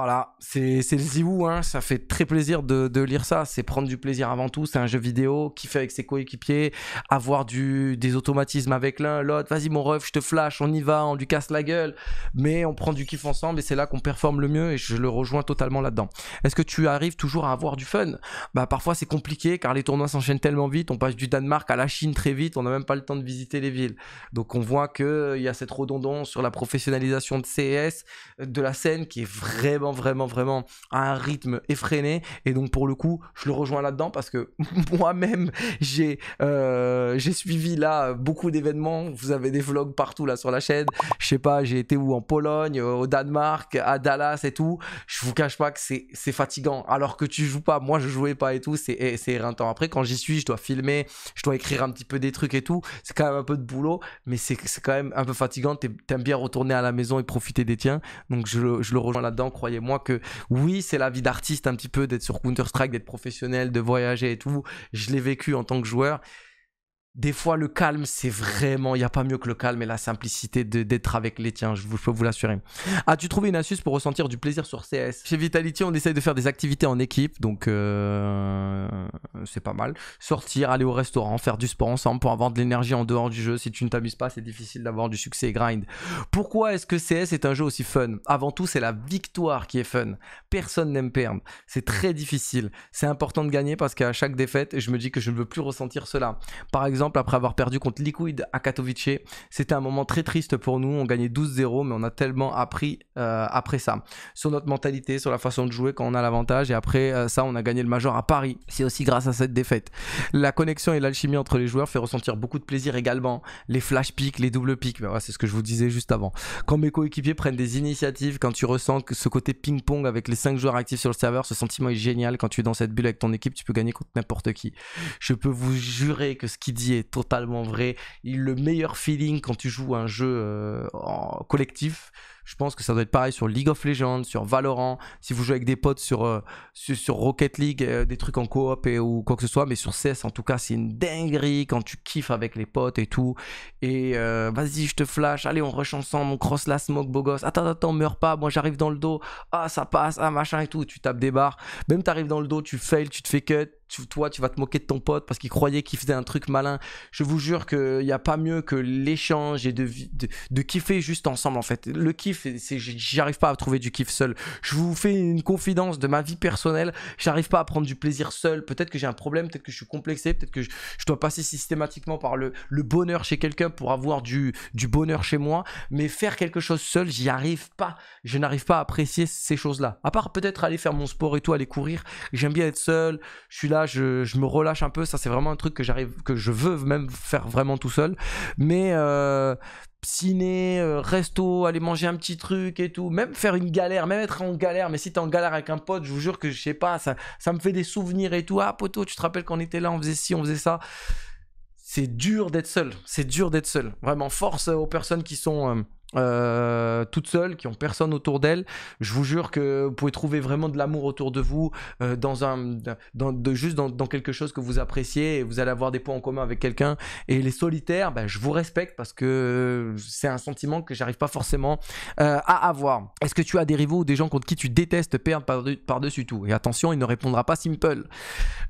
Voilà, c'est le Ziwou, hein. ça fait très plaisir de, lire ça, c'est prendre du plaisir avant tout, c'est un jeu vidéo, kiffer avec ses coéquipiers, avoir du, des automatismes avec l'un, l'autre, vas-y mon ref, je te flash, on y va, on lui casse la gueule, mais on prend du kiff ensemble et c'est là qu'on performe le mieux et je le rejoins totalement là-dedans. Est-ce que tu arrives toujours à avoir du fun Bah parfois c'est compliqué car les tournois s'enchaînent tellement vite, on passe du Danemark à la Chine très vite, on n'a même pas le temps de visiter les villes. Donc on voit qu'il euh, y a cette redondance sur la professionnalisation de CS, de la scène qui est vraiment vraiment, vraiment, à un rythme effréné. Et donc, pour le coup, je le rejoins là-dedans parce que moi-même, euh, j'ai suivi là beaucoup d'événements. Vous avez des vlogs partout là sur la chaîne. Je sais pas, j'ai été où en Pologne, au Danemark, à Dallas et tout. Je vous cache pas que c'est fatigant. Alors que tu joues pas, moi je jouais pas et tout, c'est temps Après, quand j'y suis, je dois filmer, je dois écrire un petit peu des trucs et tout. C'est quand même un peu de boulot, mais c'est quand même un peu fatigant. T'aimes bien retourner à la maison et profiter des tiens. Donc je, le rejoins là-dedans, et moi que oui, c'est la vie d'artiste un petit peu d'être sur Counter-Strike, d'être professionnel, de voyager et tout. Je l'ai vécu en tant que joueur des fois, le calme, c'est vraiment, il n'y a pas mieux que le calme et la simplicité d'être avec les tiens, je, vous, peux vous l'assurer. As-tu trouvé une astuce pour ressentir du plaisir sur CS Chez Vitality, on essaye de faire des activités en équipe, donc euh, c'est pas mal. Sortir, aller au restaurant, faire du sport ensemble pour avoir de l'énergie en dehors du jeu. Si tu ne t'amuses pas, c'est difficile d'avoir du succès et grind. Pourquoi est-ce que CS est un jeu aussi fun Avant tout, c'est la victoire qui est fun. Personne n'aime perdre. C'est très difficile. C'est important de gagner parce qu'à chaque défaite, je me dis que je ne veux plus ressentir cela. Par exemple, après avoir perdu contre Liquid à Katowice. C'était un moment très triste pour nous. On gagnait 12-0, mais on a tellement appris euh, après ça. Sur notre mentalité, sur la façon de jouer quand on a l'avantage. Et après euh, ça, on a gagné le Major à Paris. C'est aussi grâce à cette défaite. La connexion et l'alchimie entre les joueurs fait ressentir beaucoup de plaisir également. Les flash picks, les double picks. Bah c'est ce que je vous disais juste avant. Quand mes coéquipiers prennent des initiatives, quand tu ressens que ce côté ping-pong avec les 5 joueurs actifs sur le serveur, ce sentiment est génial. Quand tu es dans cette bulle avec ton équipe, tu peux gagner contre n'importe qui. Je peux vous jurer que ce qui dit est totalement vrai. le meilleur feeling quand tu joues un jeu euh, en collectif, je pense que ça doit être pareil sur League of Legends, sur Valorant, si vous jouez avec des potes sur, euh, sur, Rocket League, euh, des trucs en coop et, ou quoi que ce soit, mais sur CS en tout cas, c'est une dinguerie quand tu kiffes avec les potes et tout. Et euh, vas-y, je te flash, allez, on rush ensemble, on cross la smoke, beau gosse. Attends, attends, meurs pas, moi j'arrive dans le dos, ah ça passe, ah machin et tout. Tu tapes des barres, même t'arrives dans le dos, tu fails tu te fais cut, toi, tu vas te moquer de ton pote parce qu'il croyait qu'il faisait un truc malin. Je vous jure qu'il n'y a pas mieux que l'échange et de, de, kiffer juste ensemble en fait. Le kiff j'arrive pas à trouver du kiff seul. Je vous fais une confidence de ma vie personnelle, j'arrive pas à prendre du plaisir seul. Peut-être que j'ai un problème, peut-être que je suis complexé, peut-être que je, dois passer systématiquement par le, bonheur chez quelqu'un pour avoir du, bonheur chez moi. Mais faire quelque chose seul, j'y arrive pas. Je n'arrive pas à apprécier ces choses-là. À part peut-être aller faire mon sport et tout, aller courir. J'aime bien être seul. Je suis là, je, me relâche un peu. Ça, c'est vraiment un truc que j'arrive, que je veux même faire vraiment tout seul. Mais euh, ciné, euh, resto, aller manger un petit truc et tout, même faire une galère, même être en galère, mais si t'es en galère avec un pote, je vous jure que je sais pas, ça, ça me fait des souvenirs et tout, ah poteau tu te rappelles qu'on était là, on faisait ci, on faisait ça. C'est dur d'être seul, c'est dur d'être seul. Vraiment, force aux personnes qui sont... Euh, euh, toutes seules, qui ont personne autour d'elles. Je vous jure que vous pouvez trouver vraiment de l'amour autour de vous euh, dans un, de, juste dans, quelque chose que vous appréciez et vous allez avoir des points en commun avec quelqu'un. Et les solitaires, ben je vous respecte parce que c'est un sentiment que j'arrive pas forcément euh, à avoir. Est-ce que tu as des rivaux ou des gens contre qui tu détestes perdre par-dessus tout Et attention, il ne répondra pas simple.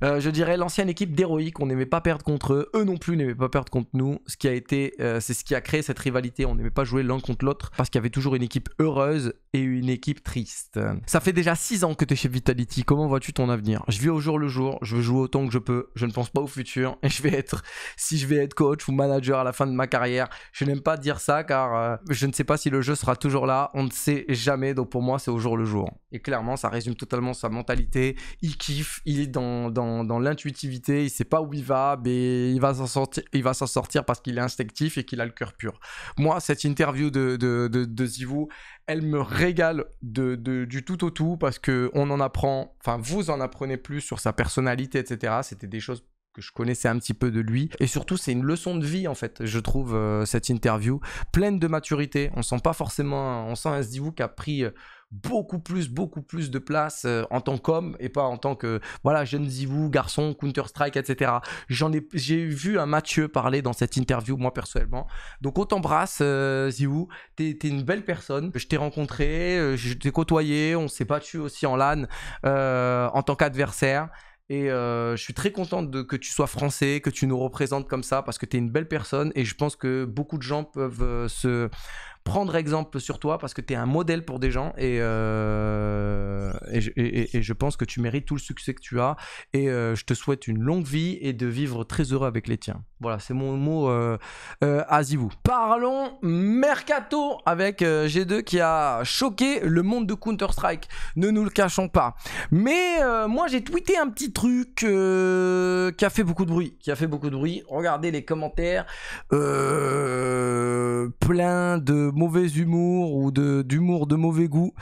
je dirais l'ancienne équipe d'héroïque, on n'aimait pas perdre contre eux, eux non plus n'aimaient pas perdre contre nous. Ce qui a été, c'est ce qui a créé cette rivalité. On n'aimait pas jouer l'un l'autre parce qu'il y avait toujours une équipe heureuse et une équipe triste. Ça fait déjà six ans que tu es chez Vitality. Comment vois-tu ton avenir Je vis au jour le jour, je veux jouer autant que je peux, je ne pense pas au futur et je vais être si je vais être coach ou manager à la fin de ma carrière. Je n'aime pas dire ça car euh, je ne sais pas si le jeu sera toujours là, on ne sait jamais donc pour moi c'est au jour le jour. Et clairement, ça résume totalement sa mentalité. Il kiffe, il est dans, dans, dans l'intuitivité, il sait pas où il va, mais il va s'en sortir, il va s'en sortir parce qu'il est instinctif et qu'il a le cœur pur. Moi, cette interview de de, de, Zivou. Elle me régale de, du tout au tout parce que on en apprend, enfin vous en apprenez plus sur sa personnalité, etc. C'était des choses que je connaissais un petit peu de lui. Et surtout, c'est une leçon de vie, en fait, je trouve, euh, cette interview, pleine de maturité. On sent pas forcément, on sent un Zivou qui a pris euh, beaucoup plus, beaucoup plus de place euh, en tant qu'homme et pas en tant que voilà jeune Zivou, garçon, Counter-Strike, etc. J'en j'ai vu un Mathieu parler dans cette interview, moi personnellement. Donc on t'embrasse, euh, Zivou. T'es, es une belle personne. Je t'ai rencontré, je t'ai côtoyé, on s'est battu aussi en LAN en tant qu'adversaire. Et euh, je suis très contente de, que tu sois français, que tu nous représentes comme ça, parce que tu es une belle personne. Et je pense que beaucoup de gens peuvent euh, se prendre exemple sur toi parce que tu es un modèle pour des gens euh, et, et, je, pense que tu mérites tout le succès que tu as et euh, je te souhaite une longue vie et de vivre très heureux avec les tiens. Voilà, c'est mon mot euh, à euh, Parlons mercato avec G2 qui a choqué le monde de Counter-Strike, ne nous le cachons pas. Mais moi j'ai tweeté un petit truc qui a fait beaucoup de bruit, qui a fait beaucoup de bruit. Regardez les commentaires, plein de mauvais humour ou d'humour de, mauvais goût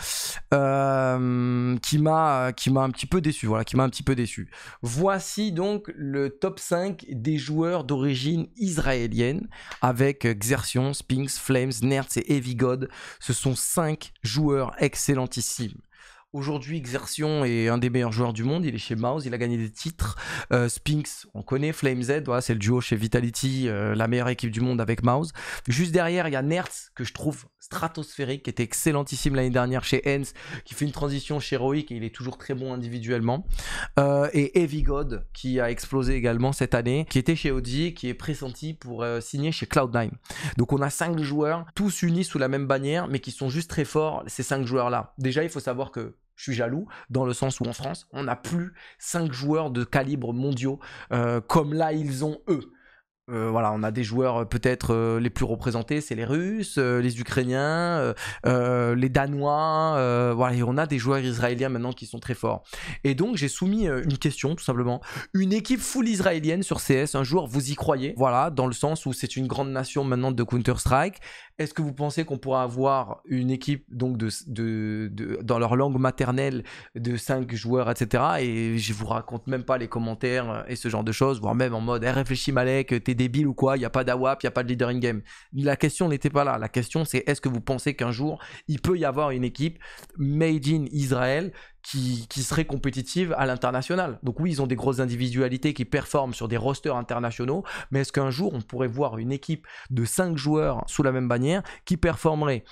euh, qui m'a un petit peu déçu. Voilà, qui m'a un petit peu déçu. Voici donc le top 5 des joueurs d'origine israélienne avec Xertion, Spinks Flames, Nerds et Heavy God. Ce sont 5 joueurs excellentissimes. Aujourd'hui, Exertion est un des meilleurs joueurs du monde. Il est chez Mouse, il a gagné des titres. Euh, Spinks, on connaît. FlameZ, c'est le duo chez Vitality, euh, la meilleure équipe du monde avec Mouse. Juste derrière, il y a Nertz, que je trouve stratosphérique, qui était excellentissime l'année dernière chez Enz, qui fait une transition chez Heroic et il est toujours très bon individuellement. Euh, et Heavy God, qui a explosé également cette année, qui était chez Audi, qui est pressenti pour signer chez Cloud9. Donc on a cinq joueurs, tous unis sous la même bannière, mais qui sont juste très forts, ces cinq joueurs-là. Déjà, il faut savoir que je suis jaloux, dans le sens où en France, on n'a plus 5 joueurs de calibre mondiaux euh, comme là ils ont eux. Euh, voilà, on a des joueurs euh, peut-être euh, les plus représentés, c'est les Russes, les Ukrainiens, les Danois. voilà, et on a des joueurs israéliens maintenant qui sont très forts. Et donc j'ai soumis une question tout simplement. Une équipe full israélienne sur CS, un jour vous y croyez Voilà, dans le sens où c'est une grande nation maintenant de Counter-Strike. Est-ce que vous pensez qu'on pourra avoir une équipe donc de, de, dans leur langue maternelle de 5 joueurs, etc. Et je vous raconte même pas les commentaires et ce genre de choses, voire même en mode eh, réfléchis Malek, t'es débile ou quoi, il n'y a pas d'AWAP, il n'y a pas de leader in-game. La question n'était pas là. La question, c'est est-ce que vous pensez qu'un jour, il peut y avoir une équipe made in Israël qui, qui serait compétitive à l'international Donc oui, ils ont des grosses individualités qui performent sur des rosters internationaux, mais est-ce qu'un jour, on pourrait voir une équipe de 5 joueurs sous la même bannière qui performerait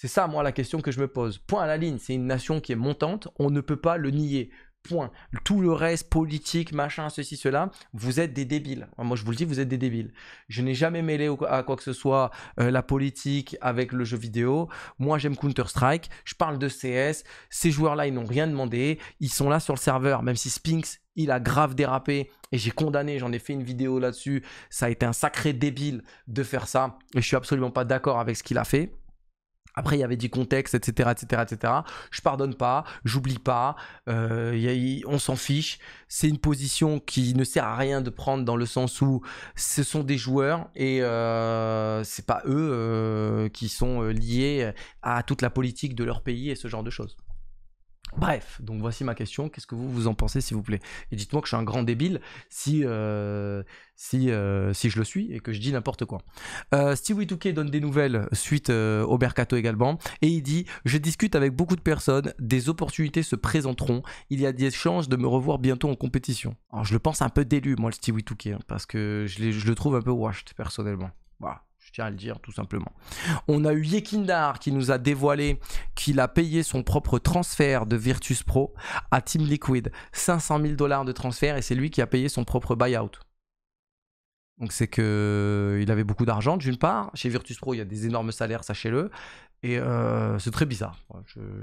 c'est ça, moi, la question que je me pose. Point à la ligne, c'est une nation qui est montante, on ne peut pas le nier. Point. Tout le reste, politique, machin, ceci, cela, vous êtes des débiles. Moi, je vous le dis, vous êtes des débiles. Je n'ai jamais mêlé à quoi que ce soit euh, la politique avec le jeu vidéo. Moi, j'aime Counter-Strike. Je parle de CS. Ces joueurs-là, ils n'ont rien demandé. Ils sont là sur le serveur, même si Spinks, il a grave dérapé. Et j'ai condamné, j'en ai fait une vidéo là-dessus. Ça a été un sacré débile de faire ça. Et je suis absolument pas d'accord avec ce qu'il a fait. Après, il y avait du contexte, etc., etc., etc. Je pardonne pas, j'oublie pas, euh, on s'en fiche. C'est une position qui ne sert à rien de prendre dans le sens où ce sont des joueurs et ce euh, c'est pas eux euh, qui sont liés à toute la politique de leur pays et ce genre de choses. Bref, donc voici ma question. Qu'est-ce que vous vous en pensez, s'il vous plaît Et dites-moi que je suis un grand débile si euh, si euh, si je le suis et que je dis n'importe quoi. Euh, Stewie donne des nouvelles suite euh, au mercato également et il dit je discute avec beaucoup de personnes, des opportunités se présenteront. Il y a des chances de me revoir bientôt en compétition. Alors, je le pense un peu délu moi le Stewie Touquet hein, parce que je, je, le trouve un peu washed personnellement. Voilà. Je tiens à le dire tout simplement. On a eu Yekindar qui nous a dévoilé qu'il a payé son propre transfert de Virtus Pro à Team Liquid. 500 000 dollars de transfert et c'est lui qui a payé son propre buyout. Donc c'est que euh, il avait beaucoup d'argent d'une part. Chez Virtus Pro, il y a des énormes salaires, sachez-le. Et euh, c'est très bizarre.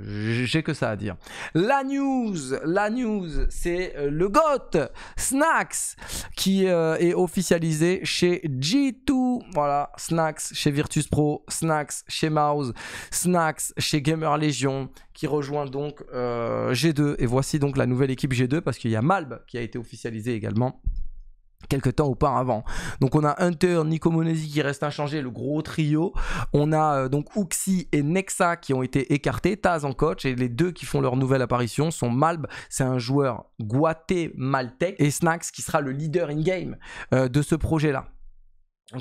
J'ai que ça à dire. La news, la news, c'est euh, le GOT Snacks qui est officialisé chez G2. Voilà, Snacks chez Virtus Pro, Snacks chez Mouse, Snacks chez Gamer Legion qui rejoint donc G2. Et voici donc la nouvelle équipe G2 parce qu'il y a Malb qui a été officialisé également quelques temps auparavant. Donc on a Hunter, Nico Monesi qui reste inchangé, le gros trio. On a euh, donc Uxie et Nexa qui ont été écartés, Taz en coach, et les deux qui font leur nouvelle apparition sont Malb, c'est un joueur Maltec et Snacks qui sera le leader in-game euh, de ce projet-là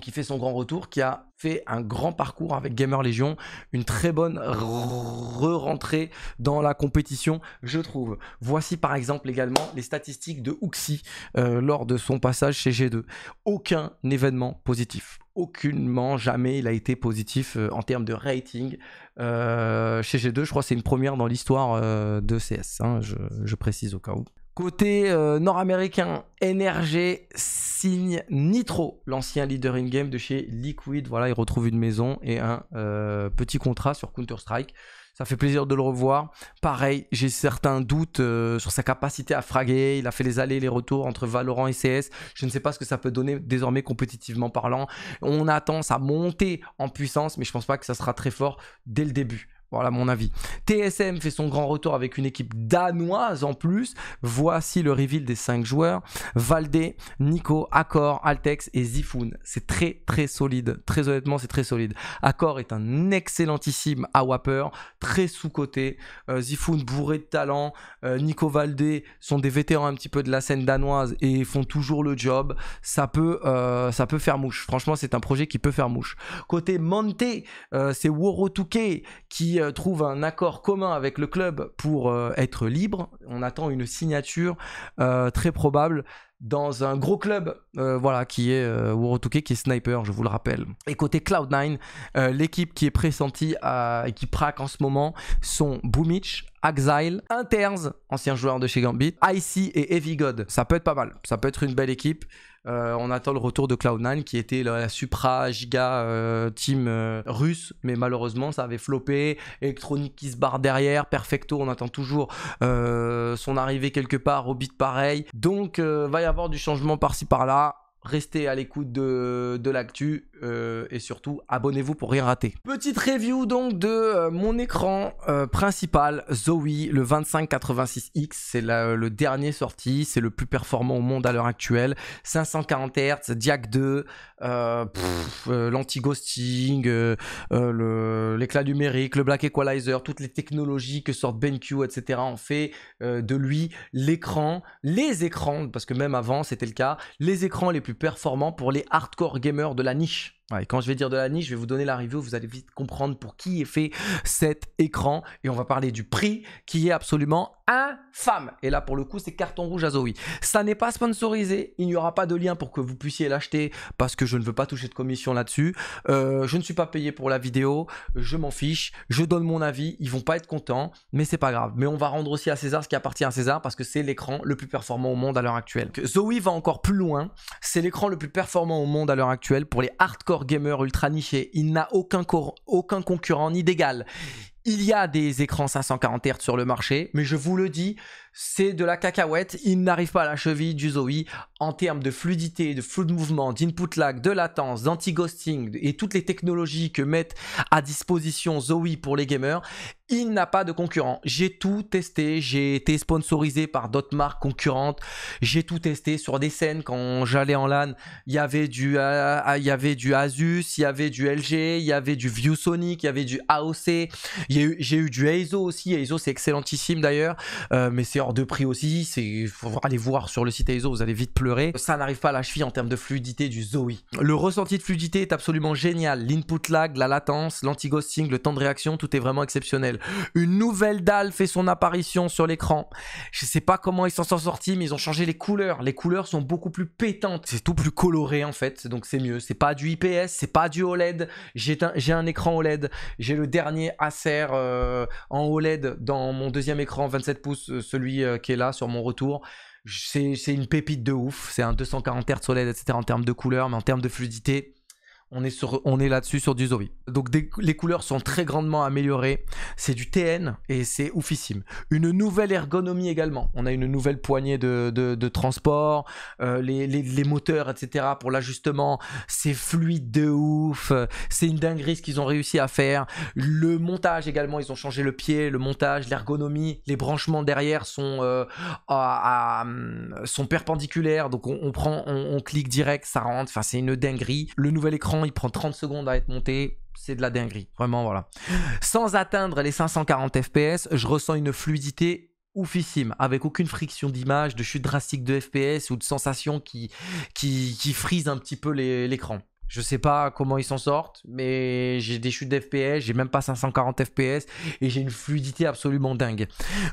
qui fait son grand retour, qui a fait un grand parcours avec Gamer Legion, une très bonne re-rentrée dans la compétition, je trouve. Voici par exemple également les statistiques de Uxie euh, lors de son passage chez G2. Aucun événement positif, aucunement, jamais il a été positif euh, en termes de rating euh, chez G2. Je crois que c'est une première dans l'histoire de CS, hein, je précise au cas où. Côté euh, nord-américain, NRG signe Nitro, l'ancien leader in-game de chez Liquid. Voilà, il retrouve une maison et un euh, petit contrat sur Counter-Strike. Ça fait plaisir de le revoir. Pareil, j'ai certains doutes euh, sur sa capacité à fraguer. Il a fait les allers et les retours entre Valorant et CS. Je ne sais pas ce que ça peut donner désormais compétitivement parlant. On attend sa montée en puissance, mais je ne pense pas que ça sera très fort dès le début. Voilà mon avis. TSM fait son grand retour avec une équipe danoise en plus. Voici le reveal des 5 joueurs. Valde, Nico, Accor, Altex et Zifun. C'est très très solide. Très honnêtement, c'est très solide. Accor est un excellentissime à très sous côté euh, Zifun bourré de talent. Euh, Nico Valdé sont des vétérans un petit peu de la scène danoise et font toujours le job. Ça peut, euh, ça peut faire mouche. Franchement, c'est un projet qui peut faire mouche. Côté Monte, c'est Woro qui euh, trouve un accord commun avec le club pour euh, être libre. On attend une signature euh, très probable dans un gros club voilà qui est euh, qui est sniper je vous le rappelle et côté Cloud9 l'équipe qui est pressentie et qui praque en ce moment sont Boomich Axile, Interz, ancien joueur de chez Gambit, IC et Heavy God. Ça peut être pas mal. Ça peut être une belle équipe. Euh, on attend le retour de Cloud9 qui était la, supra giga euh, team euh, russe, mais malheureusement ça avait floppé. Electronic qui se barre derrière, Perfecto, on attend toujours son arrivée quelque part, au bit pareil. Donc va y avoir du changement par-ci par-là restez à l'écoute de, l'actu euh, et surtout abonnez-vous pour rien rater. Petite review donc de euh, mon écran euh, principal, Zoe, le 2586X, c'est le dernier sorti, c'est le plus performant au monde à l'heure actuelle, 540 Hz, Diac 2, l'anti-ghosting, l'éclat numérique, le black equalizer, toutes les technologies que sortent BenQ, etc. ont fait de lui l'écran, les écrans, parce que même avant c'était le cas, les écrans les plus performant pour les hardcore gamers de la niche quand je vais dire de la niche, je vais vous donner la review, vous allez vite comprendre pour qui est fait cet écran. Et on va parler du prix qui est absolument infâme. Et là, pour le coup, c'est carton rouge à Zoe. Ça n'est pas sponsorisé, il n'y aura pas de lien pour que vous puissiez l'acheter parce que je ne veux pas toucher de commission là-dessus. Euh, je ne suis pas payé pour la vidéo, je m'en fiche, je donne mon avis, ils vont pas être contents, mais c'est pas grave. Mais on va rendre aussi à César ce qui appartient à César parce que c'est l'écran le plus performant au monde à l'heure actuelle. Zoé va encore plus loin, c'est l'écran le plus performant au monde à l'heure actuelle pour les hardcore gamer ultra niché, il n'a aucun, aucun concurrent ni d'égal. Il y a des écrans 540 Hz sur le marché, mais je vous le dis, c'est de la cacahuète. Il n'arrive pas à la cheville du Zoe en termes de fluidité, de flux de mouvement, d'input lag, de latence, d'anti-ghosting et toutes les technologies que mettent à disposition Zoe pour les gamers. Il n'a pas de concurrent. J'ai tout testé. J'ai été sponsorisé par d'autres marques concurrentes. J'ai tout testé sur des scènes quand j'allais en LAN. Il y avait du, euh, euh, il y avait du Asus, il y avait du LG, il y avait du ViewSonic, il y avait du AOC. J'ai eu, du Eizo aussi. Eizo c'est excellentissime d'ailleurs, euh, mais c'est de prix aussi. C'est faut aller voir sur le site ISO, vous allez vite pleurer. Ça n'arrive pas à la cheville en termes de fluidité du Zoe. Le ressenti de fluidité est absolument génial. L'input lag, la latence, l'anti-ghosting, le temps de réaction, tout est vraiment exceptionnel. Une nouvelle dalle fait son apparition sur l'écran. Je sais pas comment ils s'en sont sortis, mais ils ont changé les couleurs. Les couleurs sont beaucoup plus pétantes. C'est tout plus coloré en fait, donc c'est mieux. C'est pas du IPS, c'est pas du OLED. J'ai un, un, écran OLED. J'ai le dernier Acer euh, en OLED dans mon deuxième écran 27 pouces, euh, celui euh, qui est là sur mon retour. C'est une pépite de ouf. C'est un 240 Hz OLED, etc. en termes de couleur, mais en termes de fluidité, on est, est là-dessus sur du Zoe. Donc les couleurs sont très grandement améliorées. C'est du TN et c'est oufissime. Une nouvelle ergonomie également. On a une nouvelle poignée de, transport, euh, les, moteurs, etc. Pour l'ajustement, c'est fluide de ouf. C'est une dinguerie ce qu'ils ont réussi à faire. Le montage également, ils ont changé le pied, le montage, l'ergonomie. Les branchements derrière sont, euh, à, sont perpendiculaires. Donc on, prend, on, on clique direct, ça rentre. Enfin, c'est une dinguerie. Le nouvel écran il prend 30 secondes à être monté. C'est de la dinguerie, vraiment voilà. Sans atteindre les 540 fps, je ressens une fluidité oufissime, avec aucune friction d'image, de chute drastique de FPS ou de sensation qui, qui, qui frise un petit peu l'écran. Je sais pas comment ils s'en sortent, mais j'ai des chutes d'FPS, j'ai même pas 540 FPS et j'ai une fluidité absolument dingue.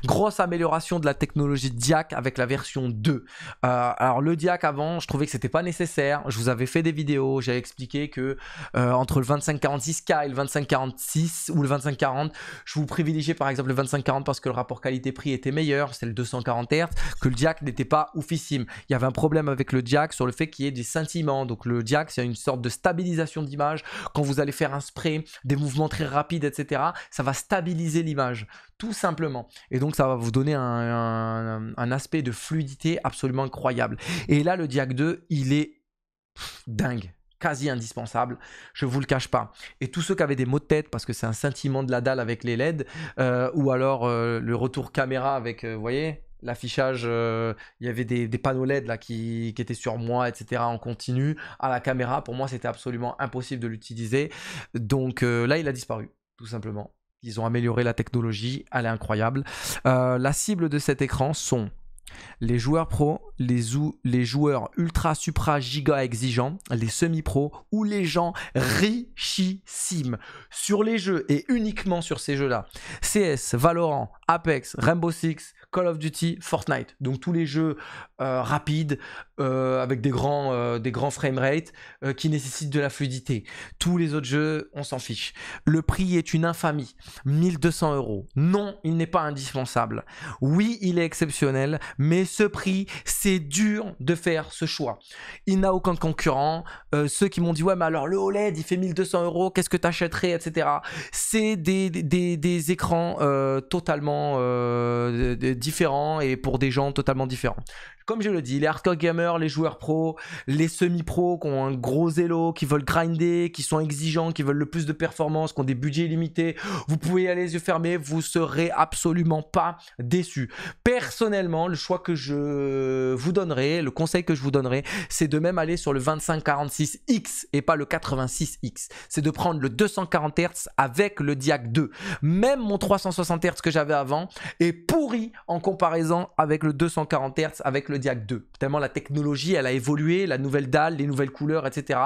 Grosse amélioration de la technologie Diac avec la version 2. Euh, alors le Diac avant, je trouvais que c'était pas nécessaire. Je vous avais fait des vidéos, j'avais expliqué que euh, entre le 2546K et le 2546 ou le 2540, je vous privilégiais par exemple le 2540 parce que le rapport qualité-prix était meilleur, c'est le 240 Hz, que le Diac n'était pas oufissime. Il y avait un problème avec le Diac sur le fait qu'il y ait des scintillements. Donc le Diac, c'est une sorte de stabilisation d'image. Quand vous allez faire un spray, des mouvements très rapides, etc., ça va stabiliser l'image, tout simplement. Et donc ça va vous donner un, aspect de fluidité absolument incroyable. Et là, le Diac 2, il est dingue quasi indispensable, je vous le cache pas. Et tous ceux qui avaient des maux de tête, parce que c'est un sentiment de la dalle avec les LED, euh, ou alors euh, le retour caméra avec, euh, voyez, l'affichage, euh, il y avait des, panneaux LED là, qui, étaient sur moi, etc. en continu. À la caméra, pour moi, c'était absolument impossible de l'utiliser. Donc euh, là, il a disparu, tout simplement. Ils ont amélioré la technologie, elle est incroyable. Euh, la cible de cet écran sont les joueurs pro, les, les joueurs ultra, supra, giga exigeants, les semi-pro ou les gens richissimes sur les jeux et uniquement sur ces jeux-là. CS, Valorant, Apex, Rainbow Six, Call of Duty, Fortnite. Donc tous les jeux euh, rapides, euh, avec des grands, euh, des grands framerates, qui nécessitent de la fluidité. Tous les autres jeux, on s'en fiche. Le prix est une infamie, 1200 euros. Non, il n'est pas indispensable. Oui, il est exceptionnel, mais ce prix, c'est dur de faire ce choix. Il n'a aucun concurrent. ceux qui m'ont dit, ouais, mais alors le OLED, il fait 1200 euros, qu'est-ce que tu achèterais ?» etc. C'est des, des, écrans totalement différents et pour des gens totalement différents comme je le dis, les hardcore gamers, les joueurs pros, les semi-pros qui ont un gros zélo, qui veulent grinder, qui sont exigeants, qui veulent le plus de performance, qui ont des budgets limités, vous pouvez aller les yeux fermés, vous serez absolument pas déçus. Personnellement, le choix que je vous donnerai, le conseil que je vous donnerai, c'est de même aller sur le 2546X et pas le 86X. C'est de prendre le 240 Hz avec le DIAC 2. Même mon 360 Hz que j'avais avant est pourri en comparaison avec le 240 Hz avec le le Diac 2. Tellement la technologie, elle a évolué, la nouvelle dalle, les nouvelles couleurs, etc.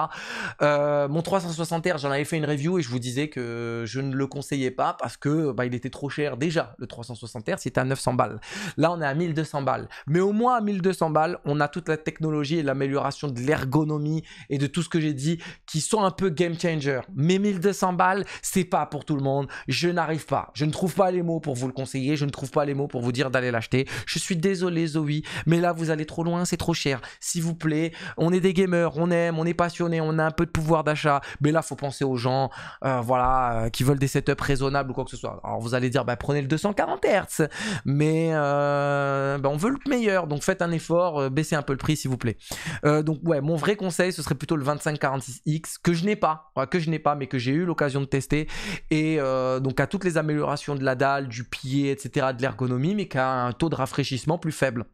Euh, mon 360R, j'en avais fait une review et je vous disais que je ne le conseillais pas parce que bah, il était trop cher déjà. Le 360R, c'était à 900 balles. Là, on est à 1200 balles. Mais au moins à 1200 balles, on a toute la technologie et l'amélioration de l'ergonomie et de tout ce que j'ai dit qui sont un peu game changer. Mais 1200 balles, c'est pas pour tout le monde. Je n'arrive pas. Je ne trouve pas les mots pour vous le conseiller. Je ne trouve pas les mots pour vous dire d'aller l'acheter. Je suis désolé, Zoé, mais là, vous allez trop loin, c'est trop cher. S'il vous plaît, on est des gamers, on aime, on est passionné, on a un peu de pouvoir d'achat. Mais là, faut penser aux gens, euh, voilà, euh, qui veulent des setups raisonnables ou quoi que ce soit. Alors vous allez dire, bah, prenez le 240 Hz, mais euh, bah, on veut le meilleur, donc faites un effort, baissez un peu le prix, s'il vous plaît. donc ouais, mon vrai conseil, ce serait plutôt le 2546X que je n'ai pas, que je n'ai pas, mais que j'ai eu l'occasion de tester. Et donc à toutes les améliorations de la dalle, du pied, etc., de l'ergonomie, mais qu'à un taux de rafraîchissement plus faible.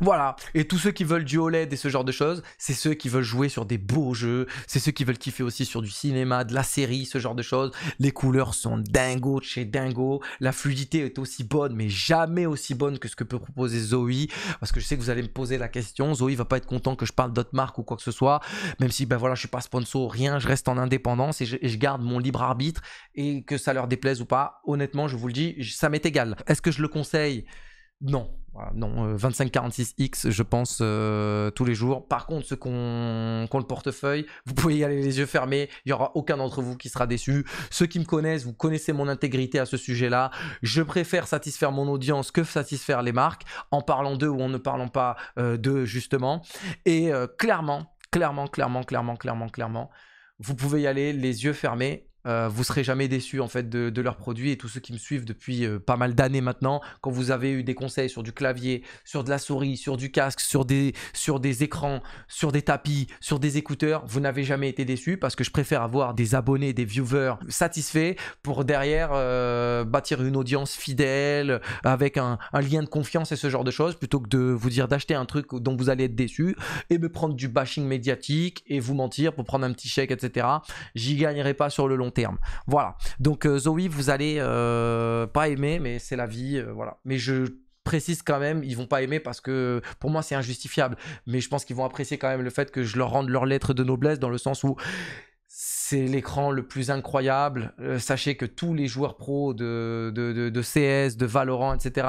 Voilà, et tous ceux qui veulent du OLED et ce genre de choses, c'est ceux qui veulent jouer sur des beaux jeux, c'est ceux qui veulent kiffer aussi sur du cinéma, de la série, ce genre de choses. Les couleurs sont dingo chez dingo, la fluidité est aussi bonne, mais jamais aussi bonne que ce que peut proposer Zoe, parce que je sais que vous allez me poser la question, Zoe va pas être content que je parle d'autres marques ou quoi que ce soit, même si ben voilà, je suis pas sponsor, rien, je reste en indépendance et je garde mon libre arbitre, et que ça leur déplaise ou pas, honnêtement, je vous le dis, ça m'est égal. Est-ce que je le conseille non. Non, 2546X, euh, je pense, euh, tous les jours. Par contre, ceux qui ont, le portefeuille, vous pouvez y aller les yeux fermés. Il n'y aura aucun d'entre vous qui sera déçu. Ceux qui me connaissent, vous connaissez mon intégrité à ce sujet-là. Je préfère satisfaire mon audience que satisfaire les marques, en parlant d'eux ou en ne parlant pas euh, d'eux, justement. Et clairement, clairement, clairement, clairement, clairement, clairement, vous pouvez y aller les yeux fermés euh, vous serez jamais déçu en fait de, leurs produits et tous ceux qui me suivent depuis euh, pas mal d'années maintenant, quand vous avez eu des conseils sur du clavier, sur de la souris, sur du casque, sur des, sur des écrans, sur des tapis, sur des écouteurs, vous n'avez jamais été déçu parce que je préfère avoir des abonnés, des viewers satisfaits pour derrière euh, bâtir une audience fidèle avec un, un, lien de confiance et ce genre de choses plutôt que de vous dire d'acheter un truc dont vous allez être déçu et me prendre du bashing médiatique et vous mentir pour prendre un petit chèque, etc. J'y gagnerai pas sur le long terme. Voilà. Donc euh, Zoe, vous allez euh, pas aimer, mais c'est la vie. Euh, voilà. Mais je précise quand même, ils vont pas aimer parce que pour moi c'est injustifiable. Mais je pense qu'ils vont apprécier quand même le fait que je leur rende leur lettre de noblesse dans le sens où c'est l'écran le plus incroyable. sachez que tous les joueurs pros de, CS, de Valorant, etc.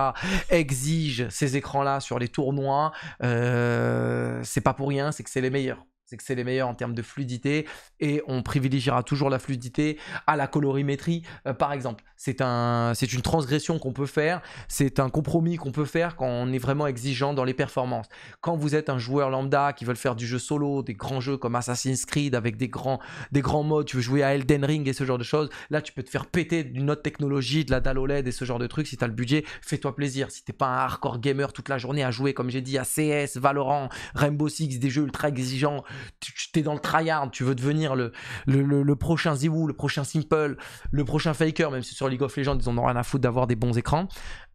exigent ces écrans-là sur les tournois. c'est pas pour rien, c'est que c'est les meilleurs c'est que c'est les meilleurs en termes de fluidité et on privilégiera toujours la fluidité à la colorimétrie euh, par exemple. C'est un, c'est une transgression qu'on peut faire, c'est un compromis qu'on peut faire quand on est vraiment exigeant dans les performances. Quand vous êtes un joueur lambda qui veut faire du jeu solo, des grands jeux comme Assassin's Creed avec des grands, des grands modes, tu veux jouer à Elden Ring et ce genre de choses, là tu peux te faire péter d'une autre technologie, de la dalle OLED et ce genre de trucs. Si tu as le budget, fais-toi plaisir. Si t'es pas un hardcore gamer toute la journée à jouer, comme j'ai dit, à CS, Valorant, Rainbow Six, des jeux ultra exigeants tu es dans le tryhard, tu veux devenir le, le, le, prochain Ziwoo, le prochain Simple, le prochain Faker, même si sur League of Legends, ils en ont rien à foutre d'avoir des bons écrans.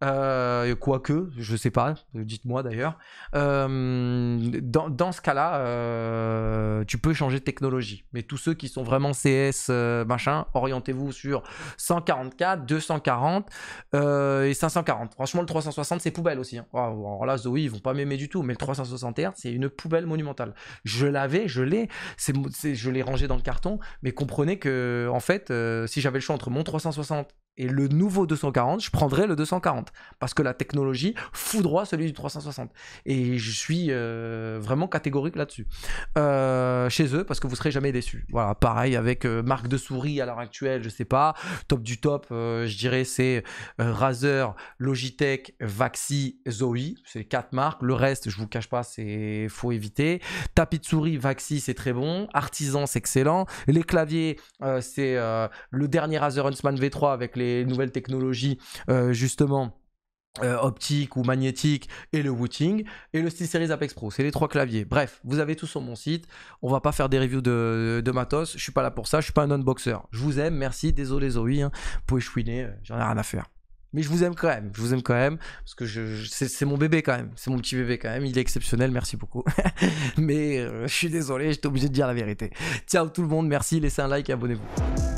Euh, Quoique, je sais pas, dites-moi d'ailleurs. Euh, dans, dans, ce cas-là, euh, tu peux changer de technologie. Mais tous ceux qui sont vraiment CS, euh, machin, orientez-vous sur 144, 240 et 540. Franchement, le 360, c'est poubelle aussi. Hein. alors là, Zoey, ils vont pas m'aimer du tout, mais le 360R c'est une poubelle monumentale. Je la je l'ai, c'est, je l'ai rangé dans le carton, mais comprenez que, en fait, euh, si j'avais le choix entre mon 360 et le nouveau 240, je prendrai le 240 parce que la technologie foudroie celui du 360 et je suis euh, vraiment catégorique là-dessus euh, chez eux parce que vous serez jamais déçu Voilà, pareil avec euh, marque de souris à l'heure actuelle, je sais pas, top du top, je dirais c'est Razer, Logitech, Vaxi, Zoe, c'est quatre marques. Le reste, je vous cache pas, c'est faut éviter. Tapis de souris, Vaxi, c'est très bon. Artisan, c'est excellent. Les claviers, c'est le dernier Razer Huntsman V3 avec les nouvelles technologies, euh, justement. Euh, optiques optique ou magnétique et le Wooting et le SteelSeries Apex Pro. C'est les trois claviers. Bref, vous avez tout sur mon site. On va pas faire des reviews de, matos. Je suis pas là pour ça. Je suis pas un unboxer. Je vous aime. Merci. Désolé Zoé. Hein. Vous pouvez chouiner. J'en ai rien à faire. Mais je vous aime quand même, je vous aime quand même, parce que je, c'est mon bébé quand même, c'est mon petit bébé quand même, il est exceptionnel, merci beaucoup. Mais euh, je suis désolé, j'étais obligé de dire la vérité. Ciao tout le monde, merci, laissez un like et abonnez-vous.